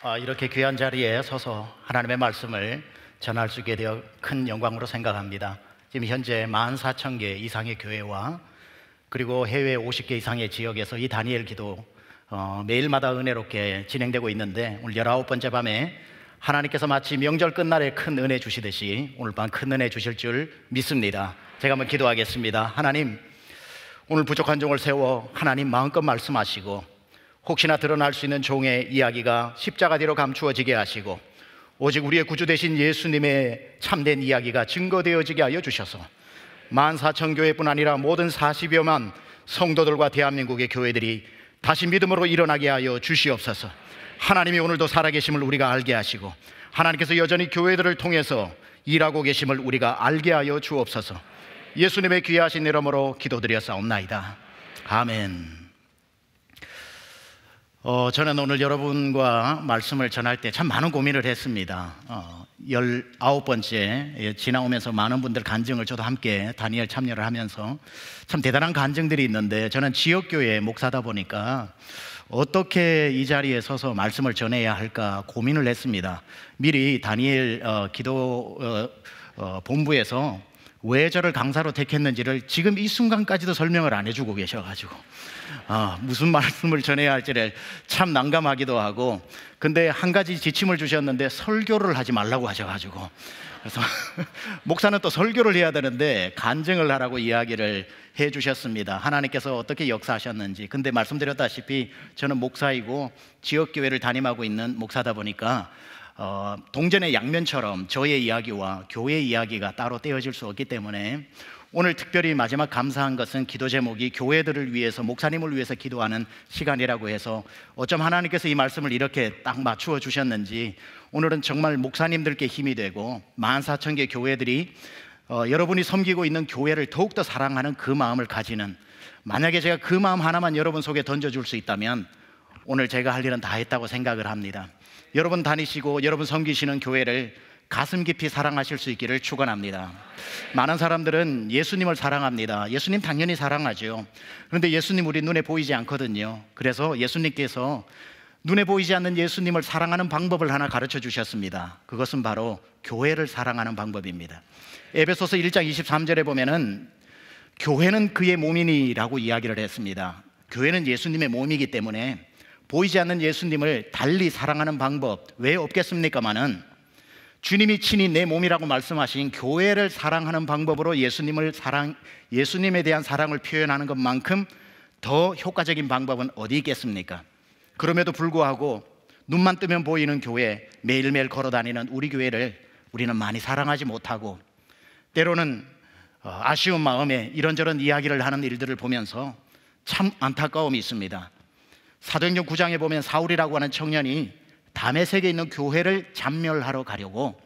어, 이렇게 귀한 자리에 서서 하나님의 말씀을 전할 수 있게 되어 큰 영광으로 생각합니다. 지금 현재 14,000개 이상의 교회와 그리고 해외 50개 이상의 지역에서 이 다니엘 기도 어, 매일마다 은혜롭게 진행되고 있는데 오늘 19번째 밤에 하나님께서 마치 명절 끝날에 큰 은혜 주시듯이 오늘 밤 큰 은혜 주실 줄 믿습니다. 제가 한번 기도하겠습니다. 하나님, 오늘 부족한 종을 세워 하나님 마음껏 말씀하시고 혹시나 드러날 수 있는 종의 이야기가 십자가 뒤로 감추어지게 하시고 오직 우리의 구주 되신 예수님의 참된 이야기가 증거되어지게 하여 주셔서 만사천 교회뿐 아니라 모든 40여만 성도들과 대한민국의 교회들이 다시 믿음으로 일어나게 하여 주시옵소서. 하나님이 오늘도 살아계심을 우리가 알게 하시고 하나님께서 여전히 교회들을 통해서 일하고 계심을 우리가 알게 하여 주옵소서. 예수님의 귀하신 이름으로 기도드렸사옵나이다. 아멘. 어, 저는 오늘 여러분과 말씀을 전할 때 참 많은 고민을 했습니다. 어, 19번째 예, 지나오면서 많은 분들 간증을 저도 함께 다니엘 참여를 하면서 참 대단한 간증들이 있는데 저는 지역교회 목사다 보니까 어떻게 이 자리에 서서 말씀을 전해야 할까 고민을 했습니다. 미리 다니엘 어, 기도 어, 어 본부에서 왜 저를 강사로 택했는지를 지금 이 순간까지도 설명을 안 해주고 계셔가지고 아, 무슨 말씀을 전해야 할지를 참 난감하기도 하고 근데 한 가지 지침을 주셨는데 설교를 하지 말라고 하셔가지고 그래서 목사는 또 설교를 해야 되는데 간증을 하라고 이야기를 해주셨습니다. 하나님께서 어떻게 역사하셨는지. 근데 말씀드렸다시피 저는 목사이고 지역교회를 담임하고 있는 목사다 보니까 어, 동전의 양면처럼 저의 이야기와 교회 이야기가 따로 떼어질 수 없기 때문에 오늘 특별히 마지막 감사한 것은 기도 제목이 교회들을 위해서 목사님을 위해서 기도하는 시간이라고 해서 어쩜 하나님께서 이 말씀을 이렇게 딱 맞추어 주셨는지 오늘은 정말 목사님들께 힘이 되고 14,000개 교회들이 어, 여러분이 섬기고 있는 교회를 더욱더 사랑하는 그 마음을 가지는 만약에 제가 그 마음 하나만 여러분 속에 던져줄 수 있다면 오늘 제가 할 일은 다 했다고 생각을 합니다. 여러분 다니시고 여러분 섬기시는 교회를 가슴 깊이 사랑하실 수 있기를 축원합니다. 많은 사람들은 예수님을 사랑합니다. 예수님 당연히 사랑하죠. 그런데 예수님 우리 눈에 보이지 않거든요. 그래서 예수님께서 눈에 보이지 않는 예수님을 사랑하는 방법을 하나 가르쳐 주셨습니다. 그것은 바로 교회를 사랑하는 방법입니다. 에베소서 1장 23절에 보면은 교회는 그의 몸이니라고 이야기를 했습니다. 교회는 예수님의 몸이기 때문에 보이지 않는 예수님을 달리 사랑하는 방법 왜 없겠습니까만은 주님이 친히 내 몸이라고 말씀하신 교회를 사랑하는 방법으로 예수님을 사랑 예수님에 대한 사랑을 표현하는 것만큼 더 효과적인 방법은 어디 있겠습니까? 그럼에도 불구하고 눈만 뜨면 보이는 교회 매일매일 걸어다니는 우리 교회를 우리는 많이 사랑하지 못하고 때로는 어, 아쉬운 마음에 이런저런 이야기를 하는 일들을 보면서 참 안타까움이 있습니다. 사도행전 9장에 보면 사울이라고 하는 청년이 담에색에 있는 교회를 잔멸하러 가려고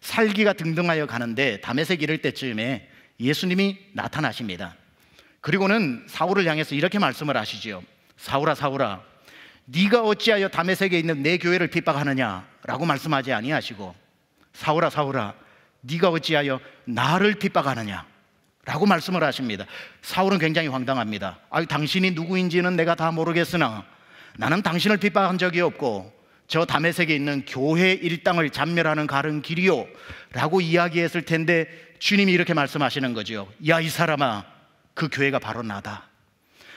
살기가 등등하여 가는데 담에색 이를 때쯤에 예수님이 나타나십니다. 그리고는 사울을 향해서 이렇게 말씀을 하시지요. 사울아 사울아 네가 어찌하여 담에색에 있는 내 교회를 핍박하느냐라고 말씀하지 아니하시고 사울아 사울아 네가 어찌하여 나를 핍박하느냐 라고 말씀을 하십니다. 사울은 굉장히 황당합니다. 아, 당신이 누구인지는 내가 다 모르겠으나 나는 당신을 핍박한 적이 없고 저 담에색에 있는 교회 일당을 잔멸하는 가른 길이요 라고 이야기했을 텐데 주님이 이렇게 말씀하시는 거지야이 사람아 그 교회가 바로 나다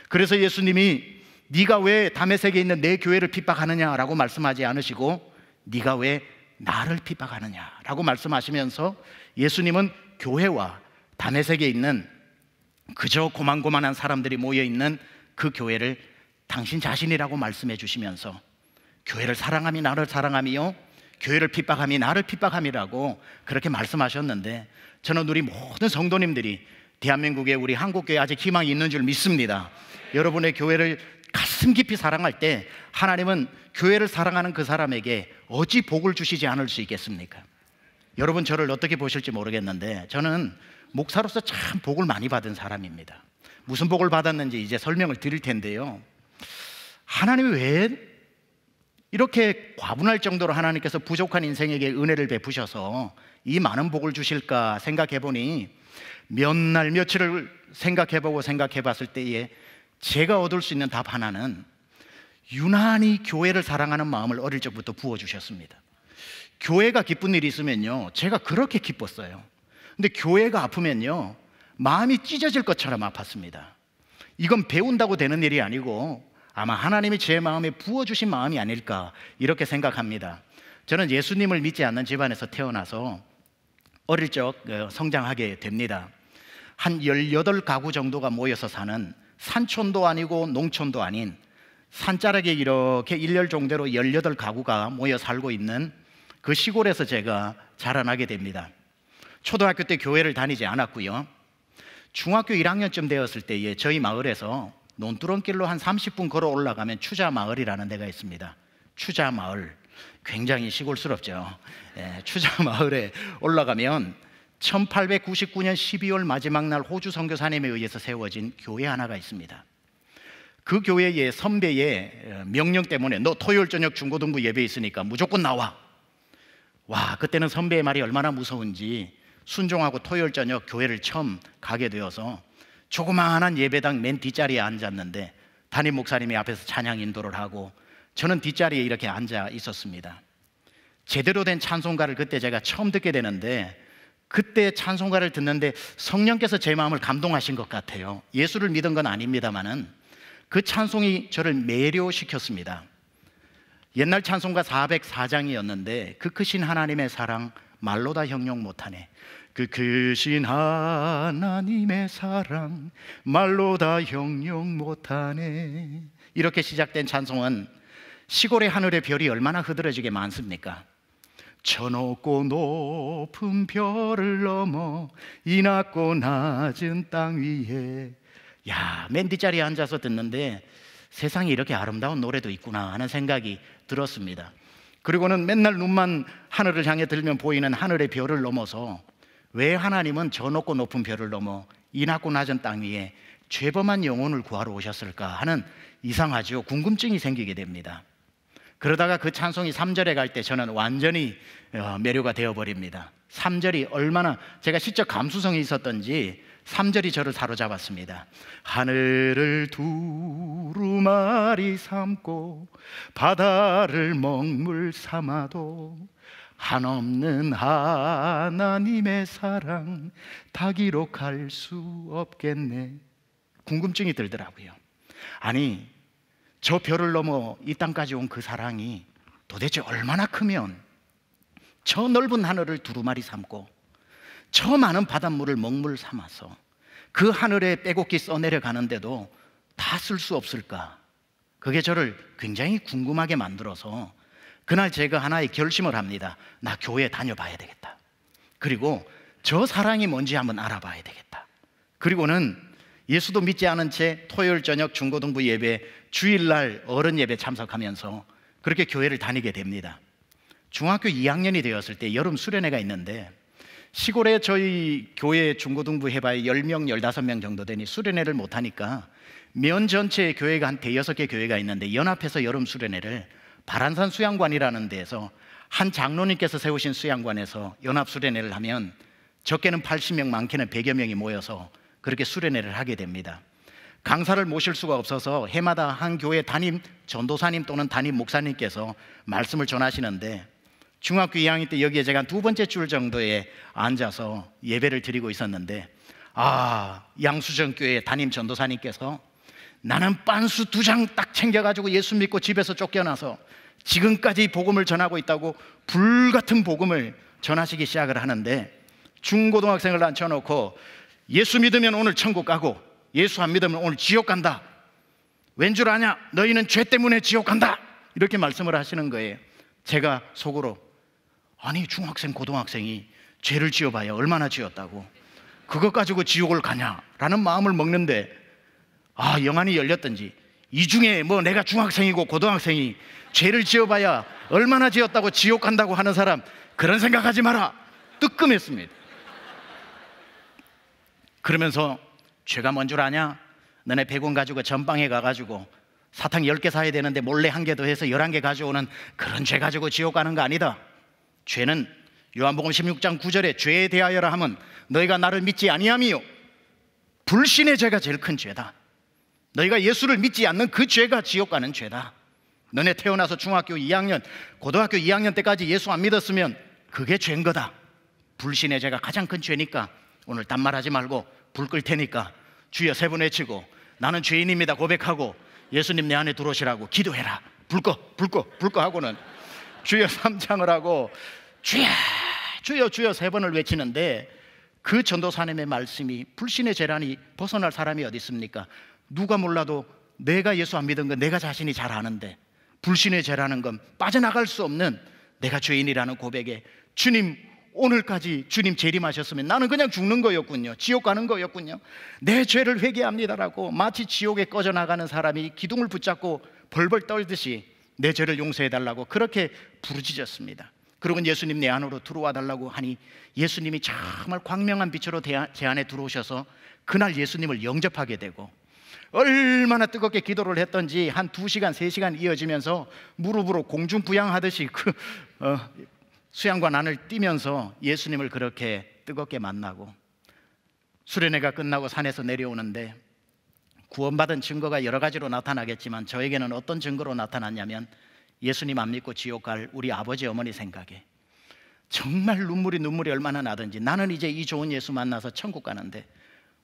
그래서 예수님이 네가 왜 담에색에 있는 내 교회를 핍박하느냐라고 말씀하지 않으시고 네가 왜 나를 핍박하느냐라고 말씀하시면서 예수님은 교회와 담에색에 있는 그저 고만고만한 사람들이 모여 있는 그 교회를 당신 자신이라고 말씀해 주시면서 교회를 사랑함이 나를 사랑함이요 교회를 핍박함이 나를 핍박함이라고 그렇게 말씀하셨는데 저는 우리 모든 성도님들이 대한민국에 우리 한국교회 아직 희망이 있는 줄 믿습니다. 여러분의 교회를 가슴 깊이 사랑할 때 하나님은 교회를 사랑하는 그 사람에게 어찌 복을 주시지 않을 수 있겠습니까? 여러분 저를 어떻게 보실지 모르겠는데 저는 목사로서 참 복을 많이 받은 사람입니다. 무슨 복을 받았는지 이제 설명을 드릴 텐데요. 하나님이 왜 이렇게 과분할 정도로 하나님께서 부족한 인생에게 은혜를 베푸셔서 이 많은 복을 주실까 생각해 보니 몇 날 며칠을 생각해 보고 생각해 봤을 때에 제가 얻을 수 있는 답 하나는 유난히 교회를 사랑하는 마음을 어릴 적부터 부어 주셨습니다. 교회가 기쁜 일이 있으면요. 제가 그렇게 기뻤어요. 근데 교회가 아프면요. 마음이 찢어질 것처럼 아팠습니다. 이건 배운다고 되는 일이 아니고 아마 하나님이 제 마음에 부어주신 마음이 아닐까 이렇게 생각합니다. 저는 예수님을 믿지 않는 집안에서 태어나서 어릴 적 어, 성장하게 됩니다. 한 18가구 정도가 모여서 사는 산촌도 아니고 농촌도 아닌 산자락에 이렇게 일렬 종대로 18가구가 모여 살고 있는 그 시골에서 제가 자라나게 됩니다. 초등학교 때 교회를 다니지 않았고요. 중학교 1학년쯤 되었을 때에 저희 마을에서 논두렁길로 한 30분 걸어 올라가면 추자마을이라는 데가 있습니다. 추자마을. 굉장히 시골스럽죠. 예, 추자마을에 올라가면 1899년 12월 마지막 날 호주 선교사님에 의해서 세워진 교회 하나가 있습니다. 그 교회의 선배의 어, 명령 때문에 너 토요일 저녁 중고등부 예배 있으니까 무조건 나와. 와, 그때는 선배의 말이 얼마나 무서운지 순종하고 토요일 저녁 교회를 처음 가게 되어서 조그마한 예배당 맨 뒷자리에 앉았는데 담임 목사님이 앞에서 찬양 인도를 하고 저는 뒷자리에 이렇게 앉아 있었습니다. 제대로 된 찬송가를 그때 제가 처음 듣게 되는데 그때 찬송가를 듣는데 성령께서 제 마음을 감동하신 것 같아요. 예수를 믿은 건 아닙니다만은 그 찬송이 저를 매료시켰습니다. 옛날 찬송가 404장이었는데 그 크신 하나님의 사랑 말로 다 형용 못하네. 그 크신 하나님의 사랑 말로 다 형용 못하네 이렇게 시작된 찬송은 시골의 하늘의 별이 얼마나 흐드러지게 많습니까? 저 높고 높은 별을 넘어 이 낮고 낮은 땅 위에 야, 맨 뒷자리에 앉아서 듣는데 세상에 이렇게 아름다운 노래도 있구나 하는 생각이 들었습니다. 그리고는 맨날 눈만 하늘을 향해 들면 보이는 하늘의 별을 넘어서 왜 하나님은 저 높고 높은 별을 넘어 이 낮고 낮은 땅 위에 죄범한 영혼을 구하러 오셨을까 하는 이상하죠. 궁금증이 생기게 됩니다. 그러다가 그 찬송이 3절에 갈 때 저는 완전히 어, 매료가 되어버립니다. 3절이 얼마나 제가 실적 감수성이 있었던지 3절이 저를 사로잡았습니다. 하늘을 두루마리 삼고 바다를 먹물 삼아도 한없는 하나님의 사랑 다 기록할 수 없겠네. 궁금증이 들더라고요. 아니, 저 별을 넘어 이 땅까지 온 그 사랑이 도대체 얼마나 크면 저 넓은 하늘을 두루마리 삼고 저 많은 바닷물을 먹물 삼아서 그 하늘에 빼곡히 써내려가는데도 다 쓸 수 없을까? 그게 저를 굉장히 궁금하게 만들어서 그날 제가 하나의 결심을 합니다. 나 교회 다녀봐야 되겠다. 그리고 저 사랑이 뭔지 한번 알아봐야 되겠다. 그리고는 예수도 믿지 않은 채 토요일 저녁 중고등부 예배, 주일날 어른 예배 참석하면서 그렇게 교회를 다니게 됩니다. 중학교 2학년이 되었을 때 여름 수련회가 있는데 시골에 저희 교회 중고등부 해봐야 10명, 15명 정도 되니 수련회를 못하니까 면 전체의 교회가 한 대여섯 개 교회가 있는데 연합해서 여름 수련회를 바란산 수양관이라는 데에서 한 장로님께서 세우신 수양관에서 연합 수련회를 하면 적게는 80명, 많게는 100여 명이 모여서 그렇게 수련회를 하게 됩니다. 강사를 모실 수가 없어서 해마다 한 교회 담임 전도사님 또는 담임 목사님께서 말씀을 전하시는데 중학교 2학년 때 여기에 제가 두 번째 줄 정도에 앉아서 예배를 드리고 있었는데 아 양수정 교회 담임 전도사님께서 나는 빤수 두 장 딱 챙겨가지고 예수 믿고 집에서 쫓겨나서 지금까지 복음을 전하고 있다고 불같은 복음을 전하시기 시작을 하는데 중고등학생을 앉혀놓고 예수 믿으면 오늘 천국 가고 예수 안 믿으면 오늘 지옥 간다. 왠 줄 아냐? 너희는 죄 때문에 지옥 간다. 이렇게 말씀을 하시는 거예요. 제가 속으로 아니 중학생 고등학생이 죄를 지어봐야 얼마나 지었다고 그것 가지고 지옥을 가냐라는 마음을 먹는데 아, 영안이 열렸든지 이 중에 뭐 내가 중학생이고 고등학생이 죄를 지어봐야 얼마나 지었다고 지옥 간다고 하는 사람 그런 생각하지 마라. 뜨끔했습니다. 그러면서 죄가 뭔 줄 아냐? 너네 100원 가지고 전방에 가가지고 사탕 10개 사야 되는데 몰래 한 개 더 해서 11개 가져오는 그런 죄 가지고 지옥 가는 거 아니다. 죄는 요한복음 16장 9절에 죄에 대하여라 하면 너희가 나를 믿지 아니함이요. 불신의 죄가 제일 큰 죄다. 너희가 예수를 믿지 않는 그 죄가 지옥 가는 죄다. 너네 태어나서 중학교 2학년, 고등학교 2학년 때까지 예수 안 믿었으면 그게 죄인 거다. 불신의 죄가 가장 큰 죄니까 오늘 단말하지 말고 불 끌 테니까 주여 세 번 외치고 나는 죄인입니다 고백하고 예수님 내 안에 들어오시라고 기도해라. 불 꺼, 불 꺼, 불꺼 하고는 주여 삼창을 하고 주여, 주여, 주여 세 번을 외치는데 그 전도사님의 말씀이 불신의 재란이 벗어날 사람이 어디 있습니까? 누가 몰라도 내가 예수 안 믿은 건 내가 자신이 잘 아는데 불신의 죄라는 건 빠져나갈 수 없는 내가 죄인이라는 고백에 주님 오늘까지 주님 재림하셨으면 나는 그냥 죽는 거였군요. 지옥 가는 거였군요. 내 죄를 회개합니다라고 마치 지옥에 꺼져나가는 사람이 기둥을 붙잡고 벌벌 떨듯이 내 죄를 용서해달라고 그렇게 부르짖었습니다. 그러곤 예수님 내 안으로 들어와 달라고 하니 예수님이 정말 광명한 빛으로 제 안에 들어오셔서 그날 예수님을 영접하게 되고 얼마나 뜨겁게 기도를 했던지 한 두시간세시간 이어지면서 무릎으로 공중부양하듯이 그 어, 수양관 안을 뛰면서 예수님을 그렇게 뜨겁게 만나고 수련회가 끝나고 산에서 내려오는데 구원받은 증거가 여러 가지로 나타나겠지만 저에게는 어떤 증거로 나타났냐면 예수님 안 믿고 지옥 갈 우리 아버지 어머니 생각에 정말 눈물이 눈물이 얼마나 나든지 나는 이제 이 좋은 예수 만나서 천국 가는데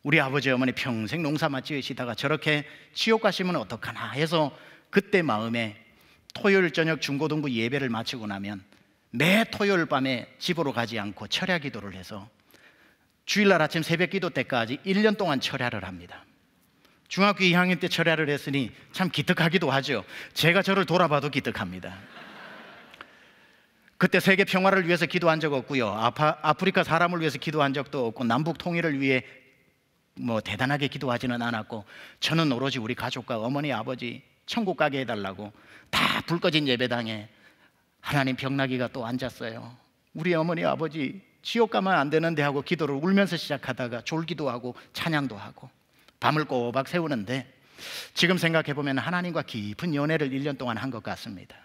우리 아버지 어머니 평생 농사만 지으시다가 저렇게 지옥 가시면 어떡하나 해서 그때 마음에 토요일 저녁 중고등부 예배를 마치고 나면 매 토요일 밤에 집으로 가지 않고 철야 기도를 해서 주일날 아침 새벽 기도 때까지 1년 동안 철야를 합니다. 중학교 2학년 때 철야를 했으니 참 기특하기도 하죠. 제가 저를 돌아봐도 기특합니다. 그때 세계 평화를 위해서 기도한 적 없고요. 아프리카 사람을 위해서 기도한 적도 없고 남북 통일을 위해 뭐 대단하게 기도하지는 않았고 저는 오로지 우리 가족과 어머니 아버지 천국 가게 해달라고 다 불 꺼진 예배당에 하나님 병나기가 또 앉았어요. 우리 어머니 아버지 지옥 가면 안 되는데 하고 기도를 울면서 시작하다가 졸기도 하고 찬양도 하고 밤을 꼬박 세우는데 지금 생각해 보면 하나님과 깊은 연애를 1년 동안 한 것 같습니다.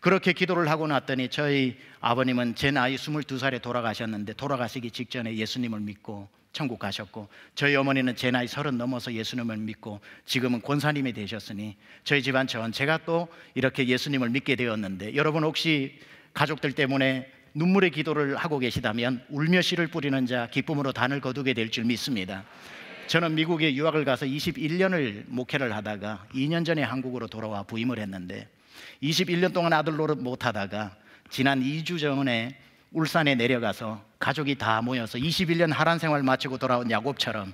그렇게 기도를 하고 났더니 저희 아버님은 제 나이 22살에 돌아가셨는데 돌아가시기 직전에 예수님을 믿고 천국 가셨고 저희 어머니는 제 나이 서른 넘어서 예수님을 믿고 지금은 권사님이 되셨으니 저희 집안 전체가 또 이렇게 예수님을 믿게 되었는데 여러분 혹시 가족들 때문에 눈물의 기도를 하고 계시다면 울며 씨를 뿌리는 자 기쁨으로 단을 거두게 될 줄 믿습니다. 저는 미국에 유학을 가서 21년을 목회를 하다가 2년 전에 한국으로 돌아와 부임을 했는데 21년 동안 아들 노릇 못하다가 지난 2주 전에 울산에 내려가서 가족이 다 모여서 21년 하란 생활 마치고 돌아온 야곱처럼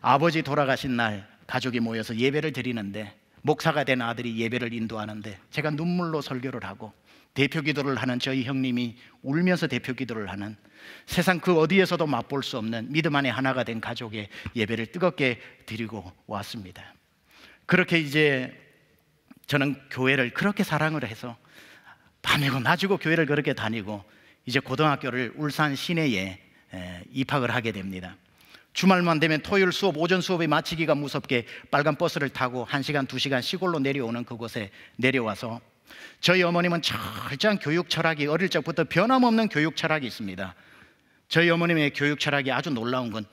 아버지 돌아가신 날 가족이 모여서 예배를 드리는데 목사가 된 아들이 예배를 인도하는데 제가 눈물로 설교를 하고 대표 기도를 하는 저희 형님이 울면서 대표 기도를 하는 세상 그 어디에서도 맛볼 수 없는 믿음 안에 하나가 된 가족의 예배를 뜨겁게 드리고 왔습니다. 그렇게 이제 저는 교회를 그렇게 사랑을 해서 밤이고 낮이고 교회를 그렇게 다니고 이제 고등학교를 울산 시내에 입학을 하게 됩니다. 주말만 되면 토요일 수업, 오전 수업이 마치기가 무섭게 빨간 버스를 타고 1시간, 2시간 시골로 내려오는 그곳에 내려와서 저희 어머님은 철저한 교육 철학이 어릴 적부터 변함없는 교육 철학이 있습니다. 저희 어머님의 교육 철학이 아주 놀라운 건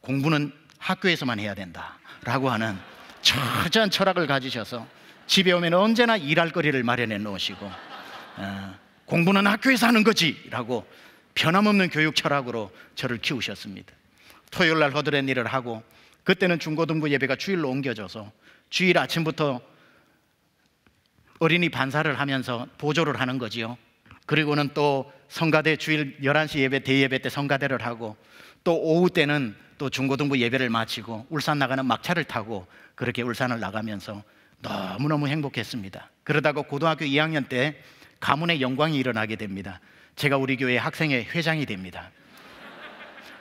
공부는 학교에서만 해야 된다라고 하는 철저한 철학을 가지셔서 집에 오면 언제나 일할 거리를 마련해 놓으시고 어, 공부는 학교에서 하는 거지라고 변함없는 교육 철학으로 저를 키우셨습니다. 토요일 날 허드렛 일을 하고 그때는 중고등부 예배가 주일로 옮겨져서 주일 아침부터 어린이 반사를 하면서 보조를 하는 거지요. 그리고는 또 성가대 주일 11시 예배 대예배 때 성가대를 하고 또 오후 때는 또 중고등부 예배를 마치고 울산 나가는 막차를 타고 그렇게 울산을 나가면서 너무너무 행복했습니다. 그러다가 고등학교 2학년 때 가문의 영광이 일어나게 됩니다. 제가 우리 교회 학생회 회장이 됩니다.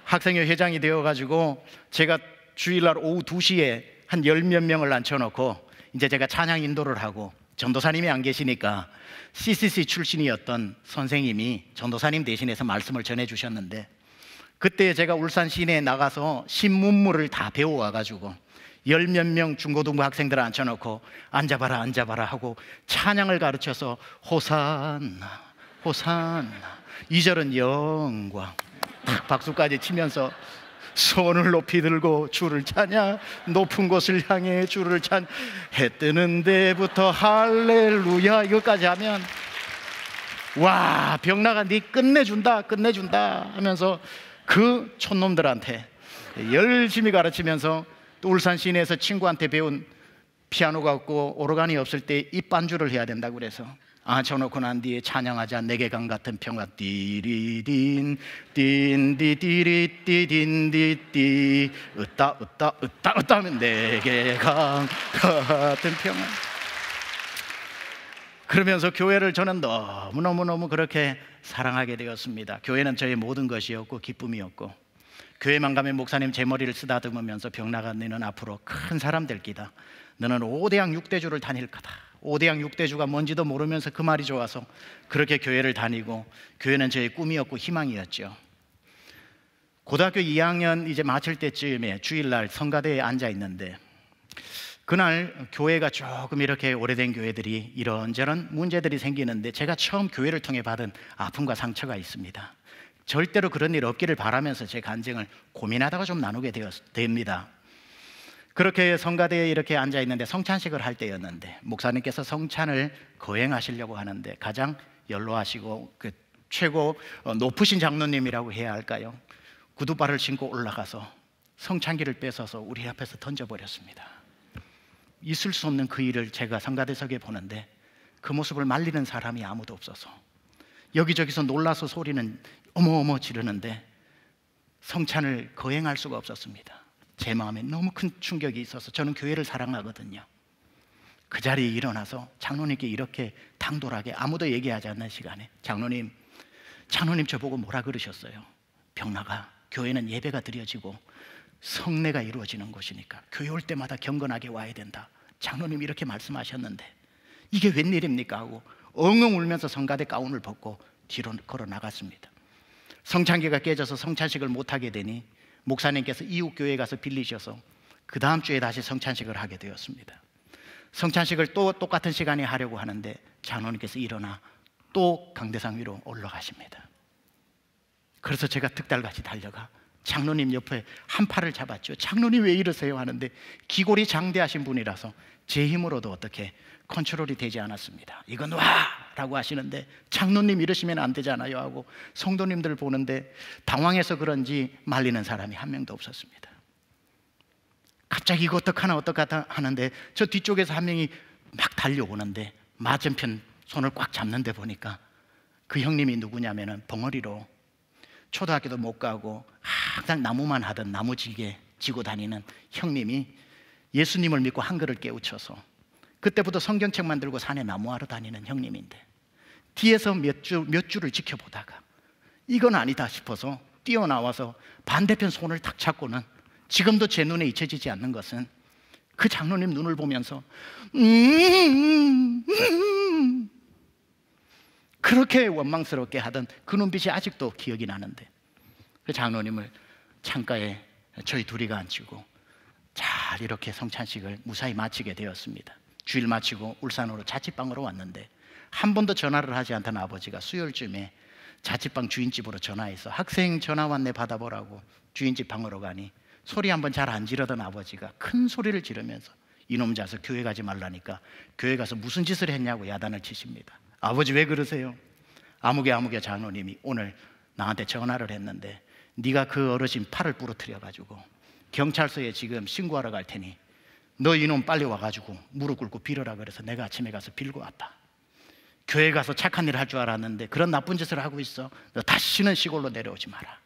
학생회 회장이 되어 가지고 제가 주일날 오후 2시에 한 열 몇 명을 앉혀 놓고 이제 제가 찬양 인도를 하고 전도사님이 안 계시니까 CCC 출신이었던 선생님이 전도사님 대신해서 말씀을 전해 주셨는데 그때 제가 울산 시내에 나가서 신문물을 다 배워와가지고 열몇명 중고등부 학생들 앉혀놓고 앉아봐라 앉아봐라 하고 찬양을 가르쳐서 호산나 호산나 2절은 영광 탁 박수까지 치면서 손을 높이 들고 주를 찬양 높은 곳을 향해 주를 찬해 뜨는 데부터 할렐루야 이것까지 하면 와 병나가 네 끝내준다 끝내준다 하면서 그 촌놈들한테 열심히 가르치면서 또 울산 시내에서 친구한테 배운 피아노가 없고 오르간이 없을 때 입반주를 해야 된다고 그래서 아 쳐놓고 난 뒤에 찬양하자 내게 강 같은 평화 띠리딘 딘디디리 띠딘디띠 으따 으따 으따 으따 하면 내게 강 같은 평화 그러면서 교회를 저는 너무너무너무 그렇게 사랑하게 되었습니다 교회는 저의 모든 것이었고 기쁨이었고 교회만 가면 목사님 제 머리를 쓰다듬으면서 병나간 너는 앞으로 큰 사람 될 기다. 너는 오대양 육대주를 다닐 거다. 오대양 육대주가 뭔지도 모르면서 그 말이 좋아서 그렇게 교회를 다니고 교회는 저의 꿈이었고 희망이었죠. 고등학교 2학년 이제 마칠 때쯤에 주일날 성가대에 앉아 있는데 그날 교회가 조금 이렇게 오래된 교회들이 이런저런 문제들이 생기는데 제가 처음 교회를 통해 받은 아픔과 상처가 있습니다. 절대로 그런 일 없기를 바라면서 제 간증을 고민하다가 좀 나누게 되었, 됩니다. 그렇게 성가대에 이렇게 앉아 있는데 성찬식을 할 때였는데 목사님께서 성찬을 거행하시려고 하는데 가장 연로하시고 그 최고 어, 높으신 장로님이라고 해야 할까요? 구두발을 신고 올라가서 성찬기를 뺏어서 우리 앞에서 던져버렸습니다. 있을 수 없는 그 일을 제가 성가대석에 보는데 그 모습을 말리는 사람이 아무도 없어서 여기저기서 놀라서 소리는 어머어머 지르는데 성찬을 거행할 수가 없었습니다. 제 마음에 너무 큰 충격이 있어서 저는 교회를 사랑하거든요. 그 자리에 일어나서 장로님께 이렇게 당돌하게 아무도 얘기하지 않는 시간에 장로님, 장로님 저보고 뭐라 그러셨어요? 병나가 교회는 예배가 드려지고 성례가 이루어지는 곳이니까 교회 올 때마다 경건하게 와야 된다. 장로님 이렇게 말씀하셨는데 이게 웬일입니까 하고 엉엉 울면서 성가대 가운을 벗고 뒤로 걸어 나갔습니다. 성찬기가 깨져서 성찬식을 못하게 되니 목사님께서 이웃교회에 가서 빌리셔서 그 다음 주에 다시 성찬식을 하게 되었습니다. 성찬식을 또 똑같은 시간에 하려고 하는데 장로님께서 일어나 또 강대상 위로 올라가십니다. 그래서 제가 득달같이 달려가 장로님 옆에 한 팔을 잡았죠. 장로님 왜 이러세요? 하는데 기골이 장대하신 분이라서 제 힘으로도 어떻게 컨트롤이 되지 않았습니다. 이건 와! 라고 하시는데 장로님 이러시면 안 되잖아요 하고 성도님들 보는데 당황해서 그런지 말리는 사람이 한 명도 없었습니다. 갑자기 이거 어떡하나 어떡하다 하는데 저 뒤쪽에서 한 명이 막 달려오는데 맞은편 손을 꽉 잡는데 보니까 그 형님이 누구냐면은 벙어리로 초등학교도 못 가고 항상 나무만 하던 나무지게 지고 다니는 형님이 예수님을 믿고 한글을 깨우쳐서 그때부터 성경책 만들고 산에 나무하러 다니는 형님인데 뒤에서 몇, 주, 몇 주를 지켜보다가 이건 아니다 싶어서 뛰어나와서 반대편 손을 탁 잡고는 지금도 제 눈에 잊혀지지 않는 것은 그 장로님 눈을 보면서 음, 음, 음. 그렇게 원망스럽게 하던 그 눈빛이 아직도 기억이 나는데 그 장로님을 창가에 저희 둘이가 앉히고 잘 이렇게 성찬식을 무사히 마치게 되었습니다. 주일 마치고 울산으로 자취방으로 왔는데 한 번도 전화를 하지 않던 아버지가 수요일쯤에 자취방 주인집으로 전화해서 학생 전화 왔네 받아보라고 주인집 방으로 가니 소리 한 번 잘 안 지르던 아버지가 큰 소리를 지르면서 이놈 자서 교회 가지 말라니까 교회 가서 무슨 짓을 했냐고 야단을 치십니다. 아버지 왜 그러세요? 아무개 아무개 장로님이 오늘 나한테 전화를 했는데 네가 그 어르신 팔을 부러뜨려 가지고 경찰서에 지금 신고하러 갈 테니 너 이놈 빨리 와가지고 무릎 꿇고 빌어라 그래서 내가 아침에 가서 빌고 왔다. 교회 가서 착한 일을 할 줄 알았는데 그런 나쁜 짓을 하고 있어. 너 다시는 시골로 내려오지 마라.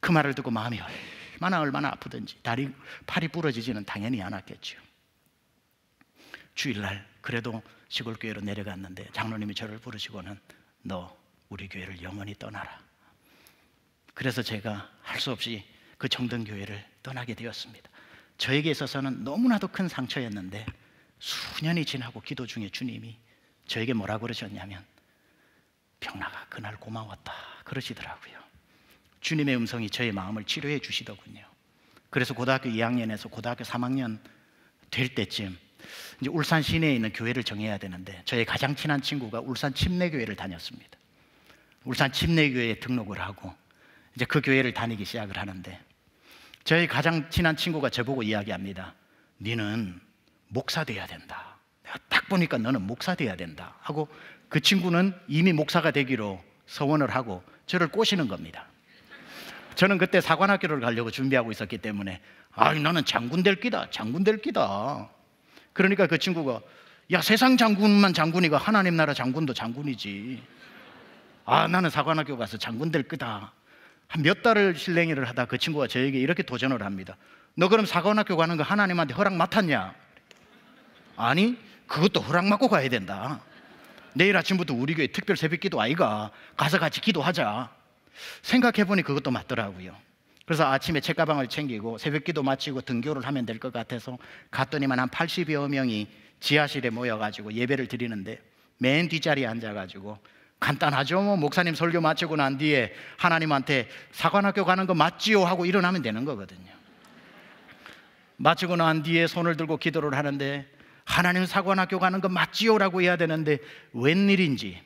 그 말을 듣고 마음이 얼마나 얼마나 아프든지 다리 팔이 부러지지는 당연히 않았겠죠. 주일날 그래도 시골 교회로 내려갔는데 장로님이 저를 부르시고는 너 우리 교회를 영원히 떠나라. 그래서 제가 할 수 없이 그 정든 교회를 떠나게 되었습니다. 저에게 있어서는 너무나도 큰 상처였는데 수년이 지나고 기도 중에 주님이 저에게 뭐라고 그러셨냐면 병나가 그날 고마웠다 그러시더라고요. 주님의 음성이 저의 마음을 치료해 주시더군요. 그래서 고등학교 2학년에서 고등학교 3학년 될 때쯤 이제 울산 시내에 있는 교회를 정해야 되는데 저의 가장 친한 친구가 울산 침례교회를 다녔습니다. 울산 침례교회에 등록을 하고 이제 그 교회를 다니기 시작을 하는데 저희 가장 친한 친구가 저보고 이야기합니다. 니는 목사 돼야 된다. 내가 딱 보니까 너는 목사 돼야 된다. 하고 그 친구는 이미 목사가 되기로 서원을 하고 저를 꼬시는 겁니다. 저는 그때 사관학교를 가려고 준비하고 있었기 때문에 아이 나는 장군 될 끼다. 장군 될 끼다. 그러니까 그 친구가 야 세상 장군만 장군이가 하나님 나라 장군도 장군이지. 아 나는 사관학교 가서 장군 될끼다 한몇 달을 실랭이를 하다 그 친구가 저에게 이렇게 도전을 합니다. 너 그럼 사관학교 가는 거 하나님한테 허락 맡았냐? 아니, 그것도 허락 맡고 가야 된다. 내일 아침부터 우리 교회 특별 새벽 기도 아이가 가서 같이 기도하자. 생각해보니 그것도 맞더라고요. 그래서 아침에 책가방을 챙기고 새벽 기도 마치고 등교를 하면 될 것 같아서 갔더니만 한 80여 명이 지하실에 모여가지고 예배를 드리는데 맨 뒷자리에 앉아가지고 간단하죠. 뭐 목사님 설교 마치고 난 뒤에 하나님한테 사관학교 가는 거 맞지요 하고 일어나면 되는 거거든요. 마치고 난 뒤에 손을 들고 기도를 하는데 하나님 사관학교 가는 거 맞지요라고 해야 되는데 웬일인지